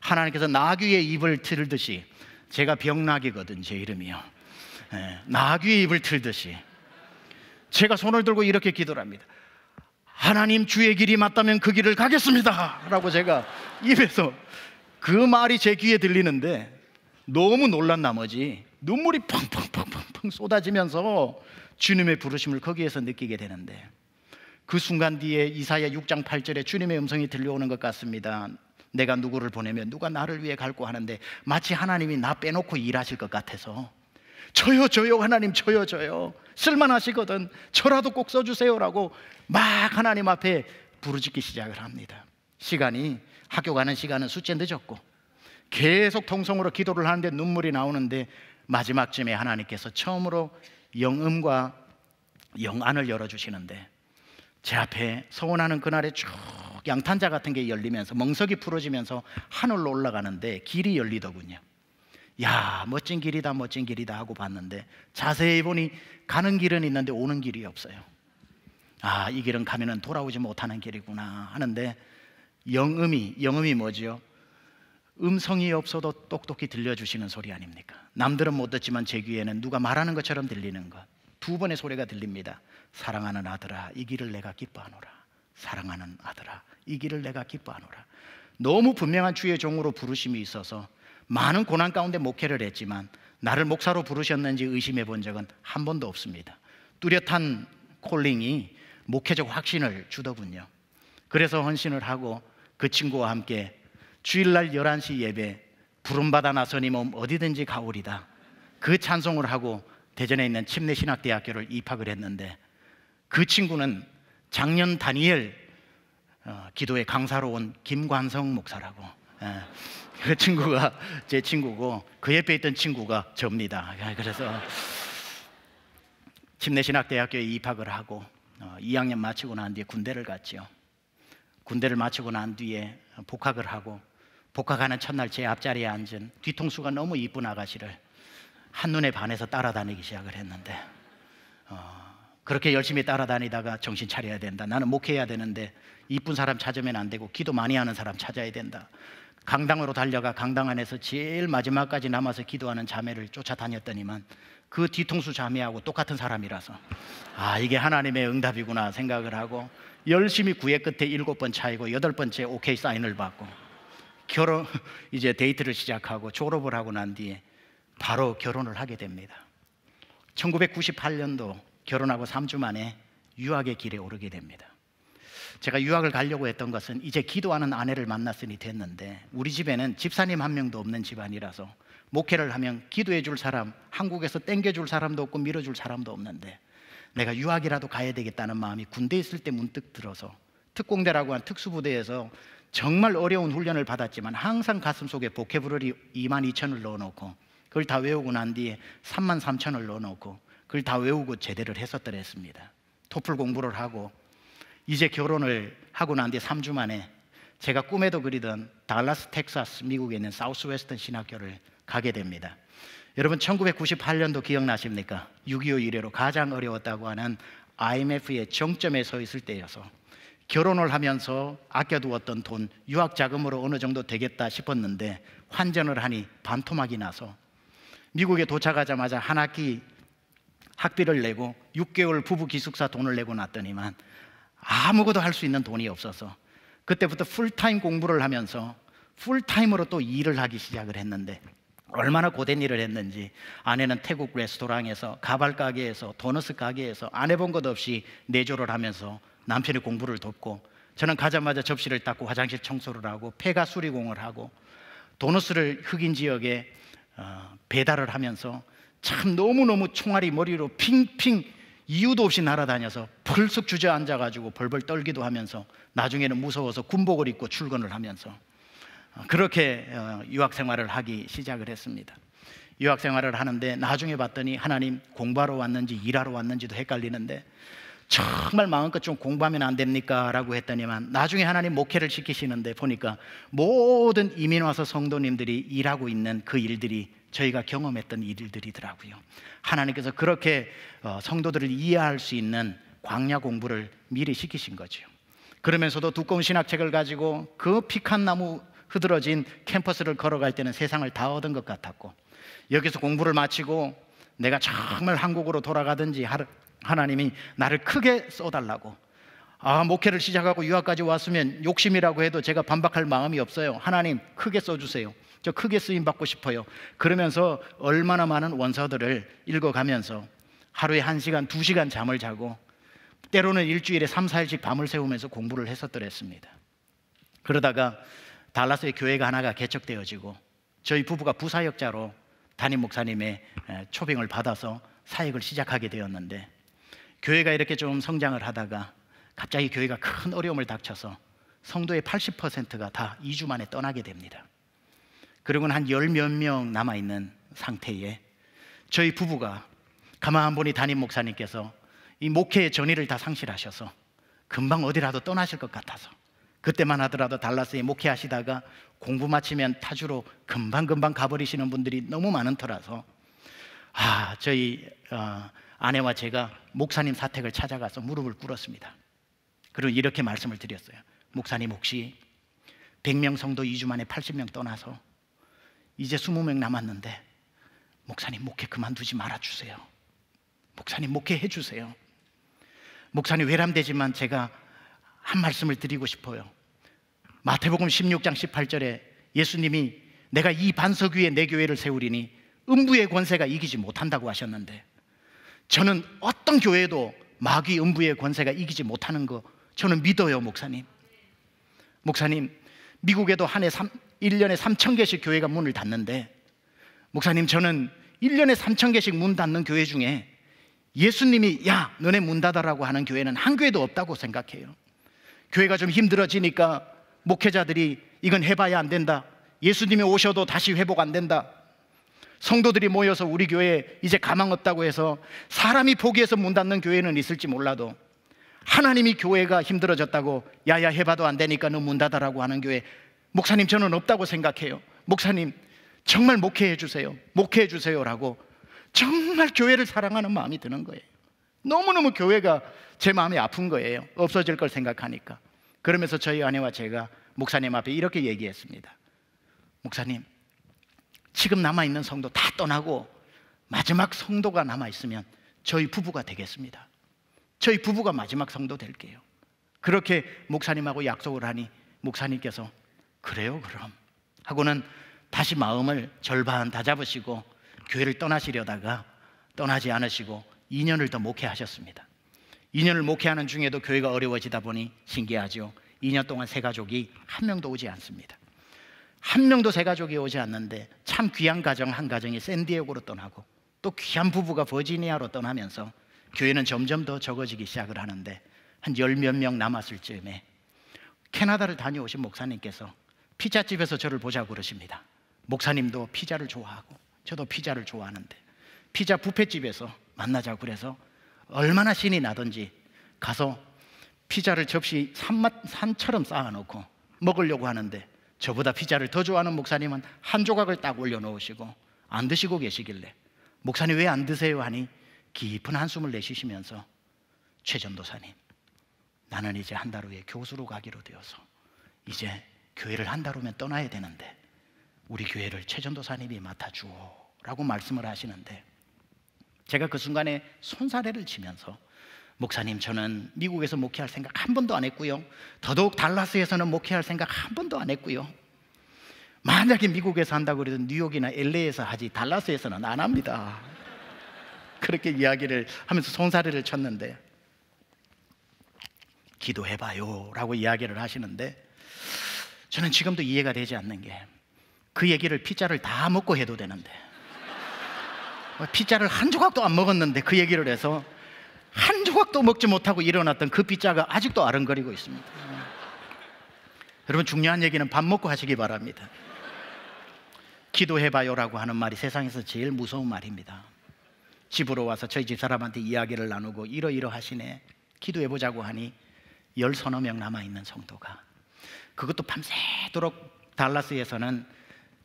하나님께서 나귀의 입을 틀듯이 제가 병나기거든 제 이름이요. 예, 나귀의 입을 틀듯이 제가 손을 들고 이렇게 기도를 합니다. 하나님 주의 길이 맞다면 그 길을 가겠습니다. 라고 제가 입에서 그 말이 제 귀에 들리는데 너무 놀란 나머지 눈물이 펑펑펑펑 쏟아지면서 주님의 부르심을 거기에서 느끼게 되는데 그 순간 뒤에 이사야 6장 8절에 주님의 음성이 들려오는 것 같습니다. 내가 누구를 보내면 누가 나를 위해 갈고 하는데 마치 하나님이 나 빼놓고 일하실 것 같아서 저요 저요 하나님 저요 저요 쓸만하시거든 저라도 꼭 써주세요라고 막 하나님 앞에 부르짖기 시작을 합니다. 시간이 학교 가는 시간은 숫째 늦었고 계속 통성으로 기도를 하는데 눈물이 나오는데 마지막쯤에 하나님께서 처음으로 영음과 영안을 열어주시는데 제 앞에 서원하는 그날에 쭉 양탄자 같은 게 열리면서 멍석이 풀어지면서 하늘로 올라가는데 길이 열리더군요. 야 멋진 길이다 멋진 길이다 하고 봤는데 자세히 보니 가는 길은 있는데 오는 길이 없어요. 아 이 길은 가면은 돌아오지 못하는 길이구나 하는데 영음이 영음이 뭐지요? 음성이 없어도 똑똑히 들려주시는 소리 아닙니까? 남들은 못 듣지만 제 귀에는 누가 말하는 것처럼 들리는 것. 두 번의 소리가 들립니다. 사랑하는 아들아, 이 길을 내가 기뻐하노라. 사랑하는 아들아, 이 길을 내가 기뻐하노라. 너무 분명한 주의 종으로 부르심이 있어서 많은 고난 가운데 목회를 했지만 나를 목사로 부르셨는지 의심해 본 적은 한 번도 없습니다. 뚜렷한 콜링이 목회적 확신을 주더군요. 그래서 헌신을 하고 그 친구와 함께 주일날 11시 예배 부름받아 나서니 몸 어디든지 가오리다 그 찬송을 하고 대전에 있는 침례신학대학교를 입학을 했는데 그 친구는 작년 다니엘 어, 기도의 강사로 온 김관성 목사라고 에, 예. 그 친구가 제 친구고 그 옆에 있던 친구가 접니다 예, 그래서 침례신학대학교에 입학을 하고 어, 2학년 마치고 난 뒤에 군대를 갔지요 군대를 마치고 난 뒤에 복학을 하고 복학하는 첫날 제 앞자리에 앉은 뒤통수가 너무 이쁜 아가씨를 한눈에 반해서 따라다니기 시작을 했는데 어, 그렇게 열심히 따라다니다가 정신 차려야 된다. 나는 목회해야 되는데 이쁜 사람 찾으면 안 되고 기도 많이 하는 사람 찾아야 된다. 강당으로 달려가 강당 안에서 제일 마지막까지 남아서 기도하는 자매를 쫓아다녔더니만 그 뒤통수 자매하고 똑같은 사람이라서 아 이게 하나님의 응답이구나 생각을 하고 열심히 구해 끝에 일곱 번 차이고 여덟 번째 오케이 사인을 받고 결혼 이제 데이트를 시작하고 졸업을 하고 난 뒤에 바로 결혼을 하게 됩니다. 1998년도 결혼하고 3주 만에 유학의 길에 오르게 됩니다. 제가 유학을 가려고 했던 것은 이제 기도하는 아내를 만났으니 됐는데 우리 집에는 집사님 한 명도 없는 집안이라서 목회를 하면 기도해 줄 사람, 한국에서 땡겨 줄 사람도 없고 밀어 줄 사람도 없는데 내가 유학이라도 가야 되겠다는 마음이 군대에 있을 때 문득 들어서 특공대라고 한 특수부대에서 정말 어려운 훈련을 받았지만 항상 가슴속에 보케브러리 2만 2천을 넣어놓고 그걸 다 외우고 난 뒤에 3만 3천을 넣어놓고 그걸 다 외우고 제대를 했었더랬습니다 토플 공부를 하고 이제 결혼을 하고 난 뒤에 3주 만에 제가 꿈에도 그리던 달라스 텍사스 미국에 있는 사우스웨스턴 신학교를 가게 됩니다 여러분 1998년도 기억나십니까? 6.25 이래로 가장 어려웠다고 하는 IMF의 정점에 서 있을 때여서 결혼을 하면서 아껴두었던 돈, 유학 자금으로 어느 정도 되겠다 싶었는데 환전을 하니 반토막이 나서 미국에 도착하자마자 한 학기 학비를 내고 6개월 부부 기숙사 돈을 내고 났더니만 아무것도 할 수 있는 돈이 없어서 그때부터 풀타임 공부를 하면서 풀타임으로 또 일을 하기 시작을 했는데 얼마나 고된 일을 했는지 아내는 태국 레스토랑에서 가발 가게에서 도넛 가게에서 안 해본 것 없이 내조를 하면서 남편의 공부를 돕고 저는 가자마자 접시를 닦고 화장실 청소를 하고 폐가 수리공을 하고 도넛을 흑인 지역에 어, 배달을 하면서 참 너무너무 총알이 머리로 핑핑 이유도 없이 날아다녀서 불썩 주저앉아가지고 벌벌 떨기도 하면서 나중에는 무서워서 군복을 입고 출근을 하면서 어, 그렇게 어, 유학 생활을 하기 시작을 했습니다. 유학 생활을 하는데 나중에 봤더니 하나님 공부하러 왔는지 일하러 왔는지도 헷갈리는데 정말 마음껏 좀 공부하면 안 됩니까? 라고 했더니만 나중에 하나님 목회를 시키시는데 보니까 모든 이민 와서 성도님들이 일하고 있는 그 일들이 저희가 경험했던 일들이더라고요. 하나님께서 그렇게 어, 성도들을 이해할 수 있는 광야 공부를 미리 시키신 거죠. 그러면서도 두꺼운 신학책을 가지고 그 피칸 나무 흐드러진 캠퍼스를 걸어갈 때는 세상을 다 얻은 것 같았고 여기서 공부를 마치고 내가 정말 한국으로 돌아가든지 하나님이 나를 크게 써달라고 아 목회를 시작하고 유학까지 왔으면 욕심이라고 해도 제가 반박할 마음이 없어요 하나님 크게 써주세요 저 크게 쓰임 받고 싶어요 그러면서 얼마나 많은 원서들을 읽어가면서 하루에 한시간두시간 잠을 자고 때로는 일주일에 3, 4일씩 밤을 새우면서 공부를 했었더랬습니다. 그러다가 달라스의 교회가 하나가 개척되어지고 저희 부부가 부사역자로 담임 목사님의 초빙을 받아서 사역을 시작하게 되었는데 교회가 이렇게 좀 성장을 하다가 갑자기 교회가 큰 어려움을 닥쳐서 성도의 80%가 다 2주 만에 떠나게 됩니다. 그리고는 한열몇명 남아 있는 상태에 저희 부부가 가만한 보니 담임 목사님께서 이 목회의 전의를 다 상실하셔서 금방 어디라도 떠나실 것 같아서 그때만 하더라도 달라스에 목회하시다가 공부 마치면 타주로 금방금방 가버리시는 분들이 너무 많은 터라서 아, 저희 어, 아내와 제가 목사님 사택을 찾아가서 무릎을 꿇었습니다. 그리고 이렇게 말씀을 드렸어요. 목사님 혹시 100명 성도 2주 만에 80명 떠나서 이제 20명 남았는데 목사님 목회 그만두지 말아 주세요. 목사님 목회해 주세요. 목사님 외람되지만 제가 한 말씀을 드리고 싶어요. 마태복음 16장 18절에 예수님이 내가 이 반석 위에 내 교회를 세우리니 음부의 권세가 이기지 못한다고 하셨는데 저는 어떤 교회도 마귀 음부의 권세가 이기지 못하는 거 저는 믿어요, 목사님. 목사님, 미국에도 한해 1년에 3천 개씩 교회가 문을 닫는데 목사님 저는 1년에 3천 개씩 문 닫는 교회 중에 예수님이 야, 너네 문 닫아라고 하는 교회는 한 교회도 없다고 생각해요. 교회가 좀 힘들어지니까 목회자들이 이건 해봐야 안 된다. 예수님이 오셔도 다시 회복 안 된다. 성도들이 모여서 우리 교회 이제 가망 없다고 해서 사람이 포기해서 문 닫는 교회는 있을지 몰라도 하나님이 교회가 힘들어졌다고 야야 해봐도 안 되니까는 문 닫아라고 하는 교회 목사님 저는 없다고 생각해요. 목사님 정말 목회해 주세요. 목회해 주세요라고 정말 교회를 사랑하는 마음이 드는 거예요. 너무너무 교회가 제 마음이 아픈 거예요. 없어질 걸 생각하니까. 그러면서 저희 아내와 제가 목사님 앞에 이렇게 얘기했습니다. 목사님, 지금 남아있는 성도 다 떠나고 마지막 성도가 남아있으면 저희 부부가 되겠습니다. 저희 부부가 마지막 성도 될게요. 그렇게 목사님하고 약속을 하니 목사님께서 그래요, 그럼. 하고는 다시 마음을 절반 다잡으시고 교회를 떠나시려다가 떠나지 않으시고 2년을 더 목회하셨습니다. 2년을 목회하는 중에도 교회가 어려워지다 보니 신기하죠. 2년 동안 세 가족이 한 명도 오지 않습니다. 한 명도 세 가족이 오지 않는데 참 귀한 가정 한 가정이 샌디에고로 떠나고 또 귀한 부부가 버지니아로 떠나면서 교회는 점점 더 적어지기 시작을 하는데 한 열 몇 명 남았을 즈음에 캐나다를 다녀오신 목사님께서 피자집에서 저를 보자고 그러십니다. 목사님도 피자를 좋아하고 저도 피자를 좋아하는데 피자 부페집에서 만나자고 그래서 얼마나 신이 나든지 가서 피자를 접시 산맛, 산처럼 쌓아놓고 먹으려고 하는데 저보다 피자를 더 좋아하는 목사님은 한 조각을 딱 올려놓으시고 안 드시고 계시길래 목사님 왜 안 드세요 하니 깊은 한숨을 내쉬시면서 최전도사님 나는 이제 한 달 후에 교수로 가기로 되어서 이제 교회를 한 달 후면 떠나야 되는데 우리 교회를 최전도사님이 맡아주오 라고 말씀을 하시는데 제가 그 순간에 손사래를 치면서 목사님 저는 미국에서 목회할 생각 한 번도 안 했고요. 더더욱 달라스에서는 목회할 생각 한 번도 안 했고요. 만약에 미국에서 한다고 그래도 뉴욕이나 LA에서 하지 달라스에서는 안 합니다. 그렇게 이야기를 하면서 손사래를 쳤는데 기도해봐요 라고 이야기를 하시는데 저는 지금도 이해가 되지 않는 게 그 얘기를 피자를 다 먹고 해도 되는데 어, 피자를 한 조각도 안 먹었는데 그 얘기를 해서 한 조각도 먹지 못하고 일어났던 그 피자가 아직도 아른거리고 있습니다. 여러분 중요한 얘기는 밥 먹고 하시기 바랍니다. 기도해봐요라고 하는 말이 세상에서 제일 무서운 말입니다. 집으로 와서 저희 집 사람한테 이야기를 나누고 이러이러하시네 기도해보자고 하니 열 서너 명 남아 있는 성도가 그것도 밤새도록 달라스에서는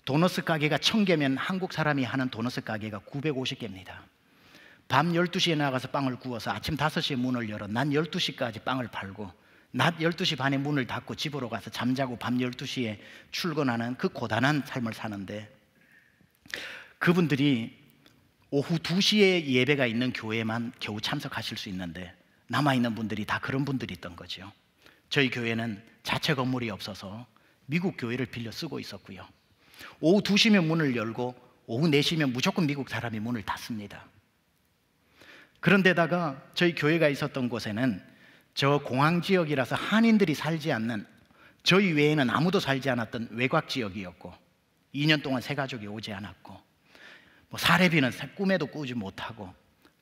도넛 가게가 1000개면 한국 사람이 하는 도넛 가게가 950개입니다. 밤 12시에 나가서 빵을 구워서 아침 5시에 문을 열어 낮 12시까지 빵을 팔고 낮 12시 반에 문을 닫고 집으로 가서 잠자고 밤 12시에 출근하는 그 고단한 삶을 사는데 그분들이 오후 2시에 예배가 있는 교회만 겨우 참석하실 수 있는데 남아있는 분들이 다 그런 분들이 있던 거죠. 저희 교회는 자체 건물이 없어서 미국 교회를 빌려 쓰고 있었고요. 오후 2시면 문을 열고 오후 4시면 무조건 미국 사람이 문을 닫습니다. 그런데다가 저희 교회가 있었던 곳에는 저 공항 지역이라서 한인들이 살지 않는 저희 외에는 아무도 살지 않았던 외곽 지역이었고 2년 동안 새 가족이 오지 않았고 뭐 사례비는 꿈에도 꾸지 못하고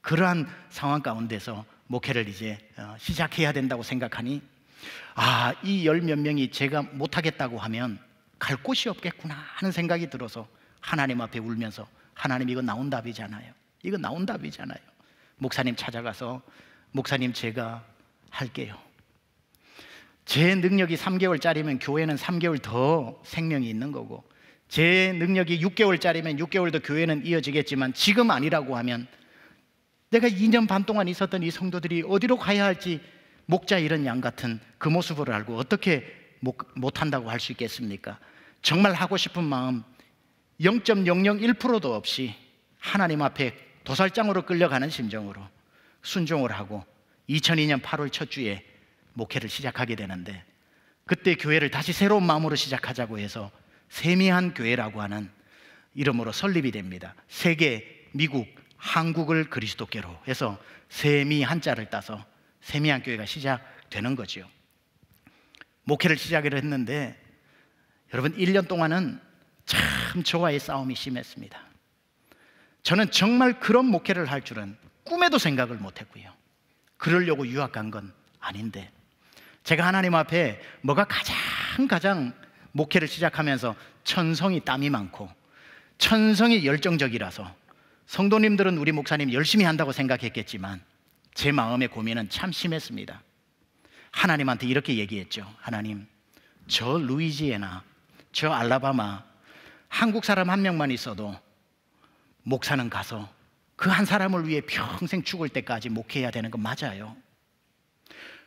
그러한 상황 가운데서 목회를 이제 어, 시작해야 된다고 생각하니 아, 이 열 몇 명이 제가 못하겠다고 하면 갈 곳이 없겠구나 하는 생각이 들어서 하나님 앞에 울면서 하나님 이거 나온 답이잖아요. 이거 나온 답이잖아요. 목사님 찾아가서 목사님 제가 할게요. 제 능력이 3개월짜리면 교회는 3개월 더 생명이 있는 거고 제 능력이 6개월짜리면 6개월 더 교회는 이어지겠지만 지금 아니라고 하면 내가 2년 반 동안 있었던 이 성도들이 어디로 가야 할지 목자 이런 양 같은 그 모습을 알고 어떻게 못한다고 할 수 있겠습니까? 정말 하고 싶은 마음 0.001%도 없이 하나님 앞에 도살장으로 끌려가는 심정으로 순종을 하고 2002년 8월 첫 주에 목회를 시작하게 되는데 그때 교회를 다시 새로운 마음으로 시작하자고 해서 세미한 교회라고 하는 이름으로 설립이 됩니다. 세계, 미국, 한국을 그리스도께로 해서 세미 한자를 따서 세미한 교회가 시작되는 거지요. 목회를 시작을 했는데 여러분 1년 동안은 참 저와의 싸움이 심했습니다. 저는 정말 그런 목회를 할 줄은 꿈에도 생각을 못 했고요. 그러려고 유학 간 건 아닌데 제가 하나님 앞에 뭐가 가장 가장 목회를 시작하면서 천성이 땀이 많고 천성이 열정적이라서 성도님들은 우리 목사님 열심히 한다고 생각했겠지만 제 마음의 고민은 참 심했습니다. 하나님한테 이렇게 얘기했죠. 하나님, 저 루이지에나 저 알라바마 한국 사람 한 명만 있어도 목사는 가서 그 한 사람을 위해 평생 죽을 때까지 목회해야 되는 거 맞아요.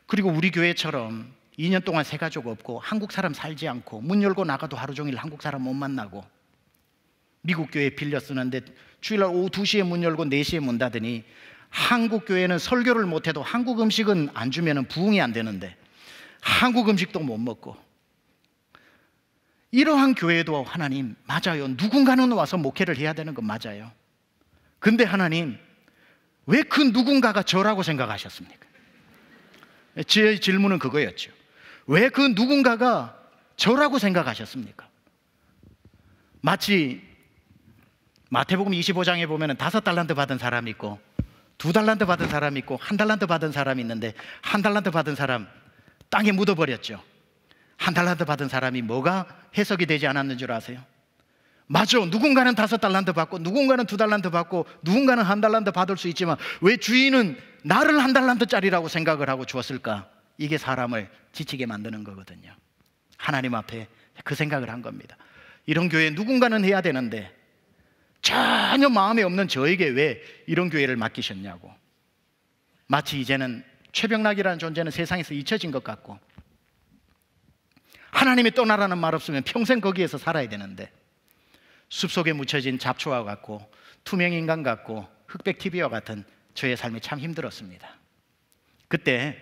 그리고 우리 교회처럼 2년 동안 새 가족 없고 한국 사람 살지 않고 문 열고 나가도 하루 종일 한국 사람 못 만나고 미국 교회 빌려 쓰는데 주일날 오후 2시에 문 열고 4시에 문 닫으니 한국 교회는 설교를 못해도 한국 음식은 안 주면 부흥이 안 되는데 한국 음식도 못 먹고 이러한 교회도 하나님 맞아요. 누군가는 와서 목회를 해야 되는 건 맞아요. 근데 하나님 왜 그 누군가가 저라고 생각하셨습니까? 제 질문은 그거였죠. 왜 그 누군가가 저라고 생각하셨습니까? 마치 마태복음 25장에 보면 다섯 달란트 받은 사람이 있고 두 달란트 받은 사람이 있고 한 달란트 받은 사람이 있는데 한 달란트 받은 사람 땅에 묻어버렸죠. 한 달란트 받은 사람이 뭐가 해석이 되지 않았는 줄 아세요? 맞아. 누군가는 다섯 달란트 받고, 누군가는 두 달란트 받고, 누군가는 한 달란트 받을 수 있지만, 왜 주인은 나를 한 달란트짜리라고 생각을 하고 주었을까? 이게 사람을 지치게 만드는 거거든요. 하나님 앞에 그 생각을 한 겁니다. 이런 교회 누군가는 해야 되는데, 전혀 마음에 없는 저에게 왜 이런 교회를 맡기셨냐고. 마치 이제는 최병락이라는 존재는 세상에서 잊혀진 것 같고, 하나님이 떠나라는 말 없으면 평생 거기에서 살아야 되는데 숲속에 묻혀진 잡초와 같고 투명인간 같고 흑백 TV와 같은 저의 삶이 참 힘들었습니다. 그때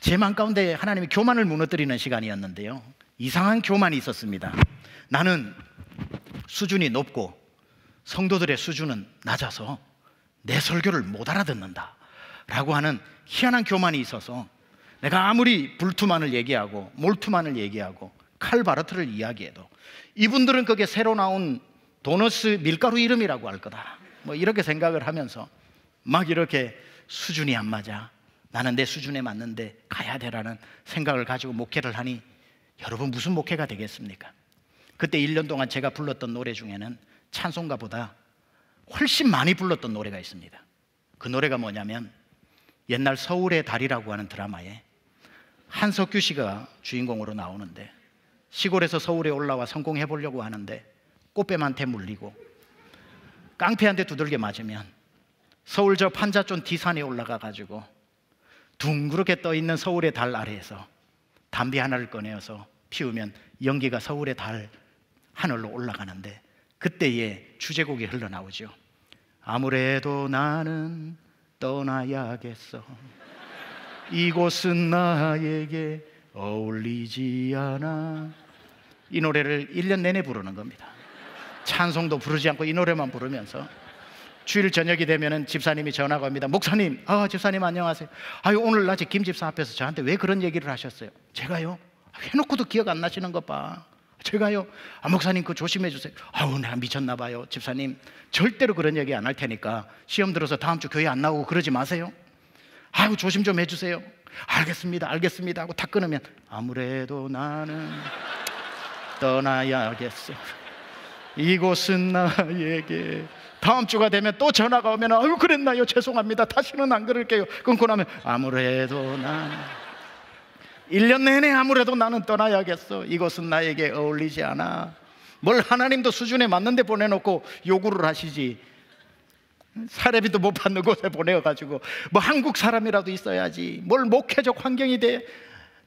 제 마음 가운데 하나님이 교만을 무너뜨리는 시간이었는데요. 이상한 교만이 있었습니다. 나는 수준이 높고 성도들의 수준은 낮아서 내 설교를 못 알아듣는다. 라고 하는 희한한 교만이 있어서 내가 아무리 불투만을 얘기하고 몰투만을 얘기하고 칼바르트를 이야기해도 이분들은 그게 새로 나온 도너스 밀가루 이름이라고 할 거다. 뭐 이렇게 생각을 하면서 막 이렇게 수준이 안 맞아. 나는 내 수준에 맞는데 가야 되라는 생각을 가지고 목회를 하니 여러분 무슨 목회가 되겠습니까? 그때 1년 동안 제가 불렀던 노래 중에는 찬송가보다 훨씬 많이 불렀던 노래가 있습니다. 그 노래가 뭐냐면 옛날 서울의 달이라고 하는 드라마에 한석규 씨가 주인공으로 나오는데 시골에서 서울에 올라와 성공해 보려고 하는데 꽃뱀한테 물리고 깡패한테 두들겨 맞으면 서울 저 판자촌 뒤산에 올라가 가지고 둥그렇게 떠 있는 서울의 달 아래에서 담배 하나를 꺼내어서 피우면 연기가 서울의 달 하늘로 올라가는데 그때에 주제곡이 흘러나오죠. 아무래도 나는 떠나야겠어. 이곳은 나에게 어울리지 않아. 이 노래를 1년 내내 부르는 겁니다. 찬송도 부르지 않고 이 노래만 부르면서 주일 저녁이 되면 집사님이 전화가 옵니다. 목사님, 아 집사님 안녕하세요. 아유 오늘 낮에 김 집사 앞에서 저한테 왜 그런 얘기를 하셨어요? 제가요 해놓고도 기억 안 나시는 것 봐. 제가요 아 목사님 그 조심해 주세요. 아우 나 미쳤나 봐요 집사님 절대로 그런 얘기 안 할 테니까 시험 들어서 다음 주 교회 안 나오고 그러지 마세요. 아이고 조심 좀 해주세요. 알겠습니다, 알겠습니다 하고 다 끊으면 아무래도 나는 떠나야겠어. 이곳은 나에게 다음 주가 되면 또 전화가 오면 아유 그랬나요 죄송합니다 다시는 안 그럴게요 끊고 나면 아무래도 나는 1년 내내 아무래도 나는 떠나야겠어 이것은 나에게 어울리지 않아 뭘 하나님도 수준에 맞는데 보내놓고 요구를 하시지 사례비도 못 받는 곳에 보내가지고 뭐 한국 사람이라도 있어야지 뭘 목회적 환경이 돼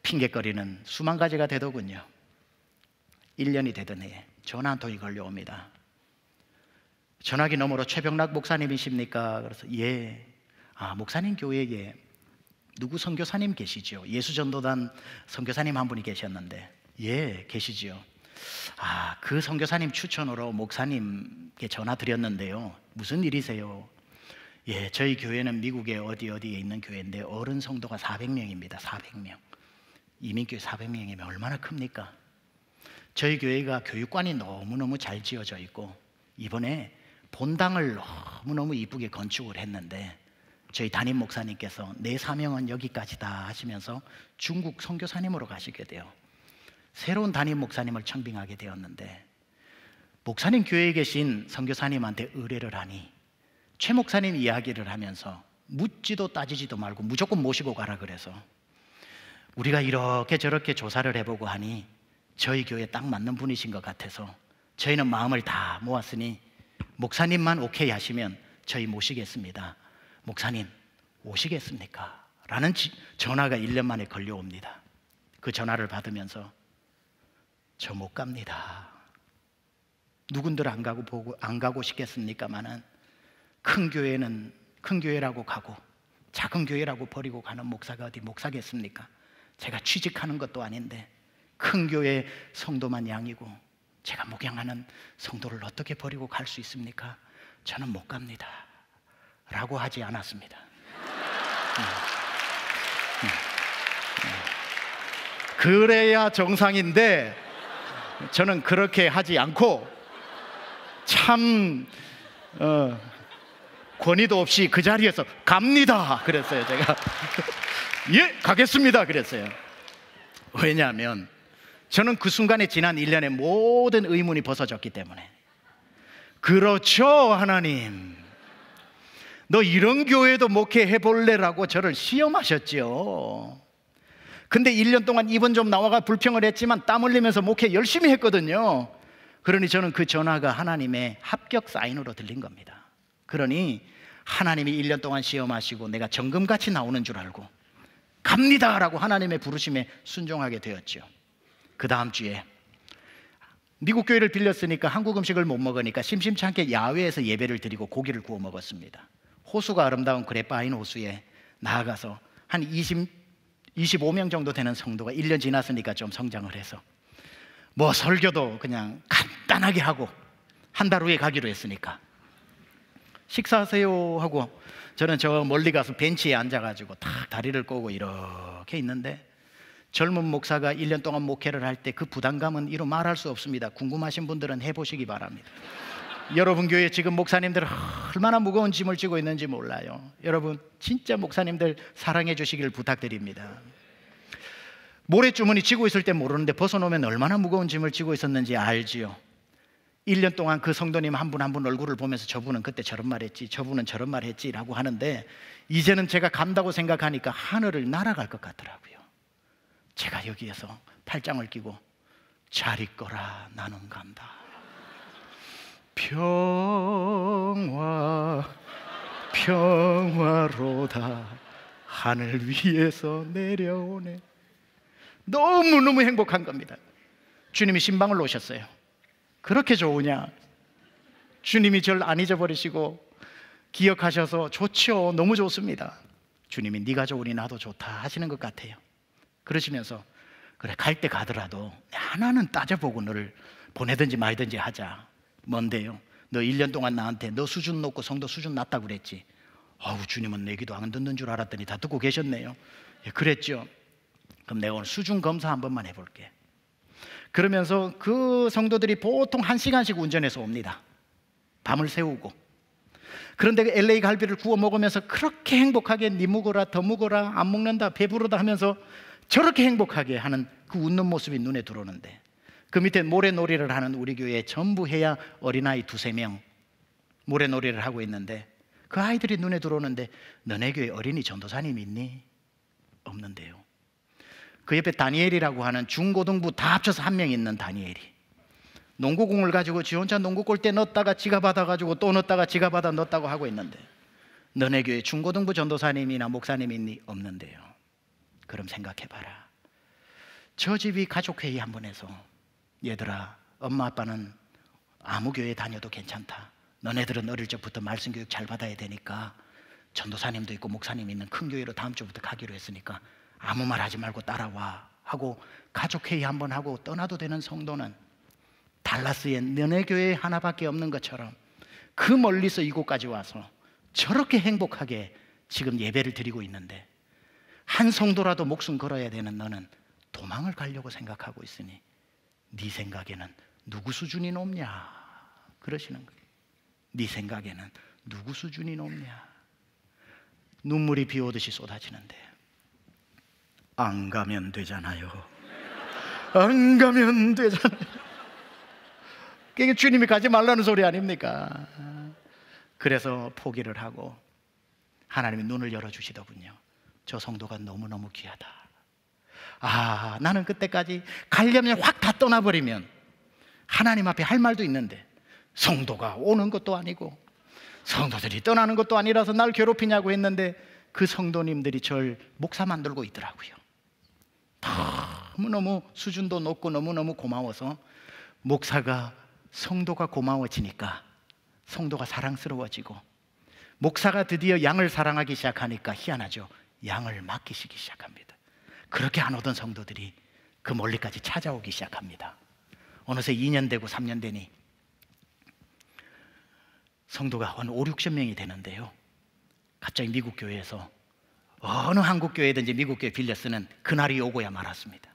핑계거리는 수만 가지가 되더군요 1년이 되던 해에 전화 한 통이 걸려옵니다 전화기 너머로 최병락 목사님이십니까? 그래서 예. 아 목사님 교회에 누구 선교사님 계시죠 예수전도단 선교사님 한 분이 계셨는데 예 계시지요. 아, 그 선교사님 추천으로 목사님께 전화 드렸는데요. 무슨 일이세요? 예, 저희 교회는 미국의 어디 어디에 있는 교회인데 어른 성도가 400명입니다. 400명. 이민교회 400명이면 얼마나 큽니까? 저희 교회가 교육관이 너무너무 잘 지어져 있고 이번에 본당을 너무너무 이쁘게 건축을 했는데 저희 담임 목사님께서 내 사명은 여기까지다 하시면서 중국 선교사님으로 가시게 돼요. 새로운 담임 목사님을 청빙하게 되었는데 목사님 교회에 계신 선교사님한테 의뢰를 하니 최 목사님 이야기를 하면서 묻지도 따지지도 말고 무조건 모시고 가라 그래서 우리가 이렇게 저렇게 조사를 해보고 하니 저희 교회에 딱 맞는 분이신 것 같아서 저희는 마음을 다 모았으니 목사님만 오케이 하시면 저희 모시겠습니다. 목사님 오시겠습니까? 라는 전화가 1년 만에 걸려옵니다. 그 전화를 받으면서 저못 갑니다. 누군들 안 가고 보고 안 가고 싶겠습니까만은 큰 교회는 큰 교회라고 가고 작은 교회라고 버리고 가는 목사가 어디 목사겠습니까? 제가 취직하는 것도 아닌데 큰 교회 성도만 양이고 제가 목양하는 성도를 어떻게 버리고 갈 수 있습니까? 저는 못 갑니다. 라고 하지 않았습니다. 음. 음. 음. 그래야 정상인데 저는 그렇게 하지 않고 참 어, 권위도 없이 그 자리에서 갑니다 그랬어요 제가 예 가겠습니다 그랬어요 왜냐하면 저는 그 순간에 지난 1년의 모든 의문이 벗어졌기 때문에 그렇죠 하나님 너 이런 교회도 목회해 볼래라고 저를 시험하셨지요 근데 1년 동안 입은 좀 나와가 불평을 했지만 땀 흘리면서 목회 열심히 했거든요. 그러니 저는 그 전화가 하나님의 합격 사인으로 들린 겁니다. 그러니 하나님이 1년 동안 시험하시고 내가 정금같이 나오는 줄 알고 갑니다! 라고 하나님의 부르심에 순종하게 되었죠. 그 다음 주에 미국 교회를 빌렸으니까 한국 음식을 못 먹으니까 심심찮게 야외에서 예배를 드리고 고기를 구워 먹었습니다. 호수가 아름다운 그레파인 호수에 나아가서 한 20, 25명 정도 되는 성도가 1년 지났으니까 좀 성장을 해서 뭐 설교도 그냥 간단하게 하고 한 달 후에 가기로 했으니까 식사하세요 하고 저는 저 멀리 가서 벤치에 앉아가지고 딱 다리를 꼬고 이렇게 있는데 젊은 목사가 1년 동안 목회를 할 때 그 부담감은 이루 말할 수 없습니다. 궁금하신 분들은 해보시기 바랍니다. 여러분 교회 지금 목사님들 얼마나 무거운 짐을 지고 있는지 몰라요. 여러분 진짜 목사님들 사랑해 주시길 부탁드립니다. 모래주머니 지고 있을 때 모르는데 벗어놓으면 얼마나 무거운 짐을 지고 있었는지 알지요. 1년 동안 그 성도님 한분 한분 한 분 얼굴을 보면서 저분은 그때 저런 말했지, 저분은 저런 말했지라고 하는데 이제는 제가 간다고 생각하니까 하늘을 날아갈 것 같더라고요. 제가 여기에서 팔짱을 끼고 잘 있거라 나는 간다. 평화 평화로다 하늘 위에서 내려오네 너무너무 행복한 겁니다 주님이 신방을 오셨어요 그렇게 좋으냐 주님이 절 안 잊어버리시고 기억하셔서 좋죠 너무 좋습니다 주님이 네가 좋으니 나도 좋다 하시는 것 같아요 그러시면서 그래 갈 때 가더라도 하나는 따져보고 너를 보내든지 말든지 하자 뭔데요? 너 1년 동안 나한테 너 수준 높고 성도 수준 낮다고 그랬지. 아우 주님은 내 기도 안 듣는 줄 알았더니 다 듣고 계셨네요. 예, 그랬죠. 그럼 내가 오늘 수준 검사 한 번만 해볼게. 그러면서 그 성도들이 보통 한 시간씩 운전해서 옵니다. 밤을 새우고. 그런데 그 LA 갈비를 구워 먹으면서 그렇게 행복하게 니 먹어라 더 먹어라 안 먹는다 배부르다 하면서 저렇게 행복하게 하는 그 웃는 모습이 눈에 들어오는데 그 밑에 모래놀이를 하는 우리 교회 전부 해야 어린아이 두세 명 모래놀이를 하고 있는데 그 아이들이 눈에 들어오는데 너네 교회 어린이 전도사님 있니? 없는데요. 그 옆에 다니엘이라고 하는 중고등부 다 합쳐서 한 명 있는 다니엘이 농구공을 가지고 지 혼자 농구골대 넣었다가 지가 받아가지고 또 넣었다가 지가 받아 넣었다고 하고 있는데 너네 교회 중고등부 전도사님이나 목사님 있니? 없는데요. 그럼 생각해봐라. 저 집이 가족회의 한 번 해서 얘들아, 엄마 아빠는 아무 교회 다녀도 괜찮다. 너네들은 어릴 적부터 말씀 교육 잘 받아야 되니까 전도사님도 있고 목사님 있는 큰 교회로 다음 주부터 가기로 했으니까 아무 말 하지 말고 따라와 하고 가족 회의 한번 하고 떠나도 되는 성도는 달라스에 너네 교회 하나밖에 없는 것처럼 그 멀리서 이곳까지 와서 저렇게 행복하게 지금 예배를 드리고 있는데 한 성도라도 목숨 걸어야 되는 너는 도망을 가려고 생각하고 있으니 네 생각에는 누구 수준이 높냐 그러시는 거예요. 네 생각에는 누구 수준이 높냐 눈물이 비오듯이 쏟아지는데 안 가면 되잖아요. 안 가면 되잖아요. 그게 주님이 가지 말라는 소리 아닙니까? 그래서 포기를 하고 하나님이 눈을 열어주시더군요. 저 성도가 너무너무 귀하다. 아, 나는 그때까지 갈려면 확 다 떠나버리면 하나님 앞에 할 말도 있는데 성도가 오는 것도 아니고 성도들이 떠나는 것도 아니라서 날 괴롭히냐고 했는데 그 성도님들이 절 목사 만들고 있더라고요. 너무너무 수준도 높고 너무너무 고마워서 목사가 성도가 고마워지니까 성도가 사랑스러워지고 목사가 드디어 양을 사랑하기 시작하니까 희한하죠. 양을 맡기시기 시작합니다. 그렇게 안 오던 성도들이 그 멀리까지 찾아오기 시작합니다. 어느새 2년 되고 3년 되니 성도가 한 5, 60명이 되는데요. 갑자기 미국 교회에서 어느 한국 교회든지 미국 교회 빌려 쓰는 그날이 오고야 말았습니다.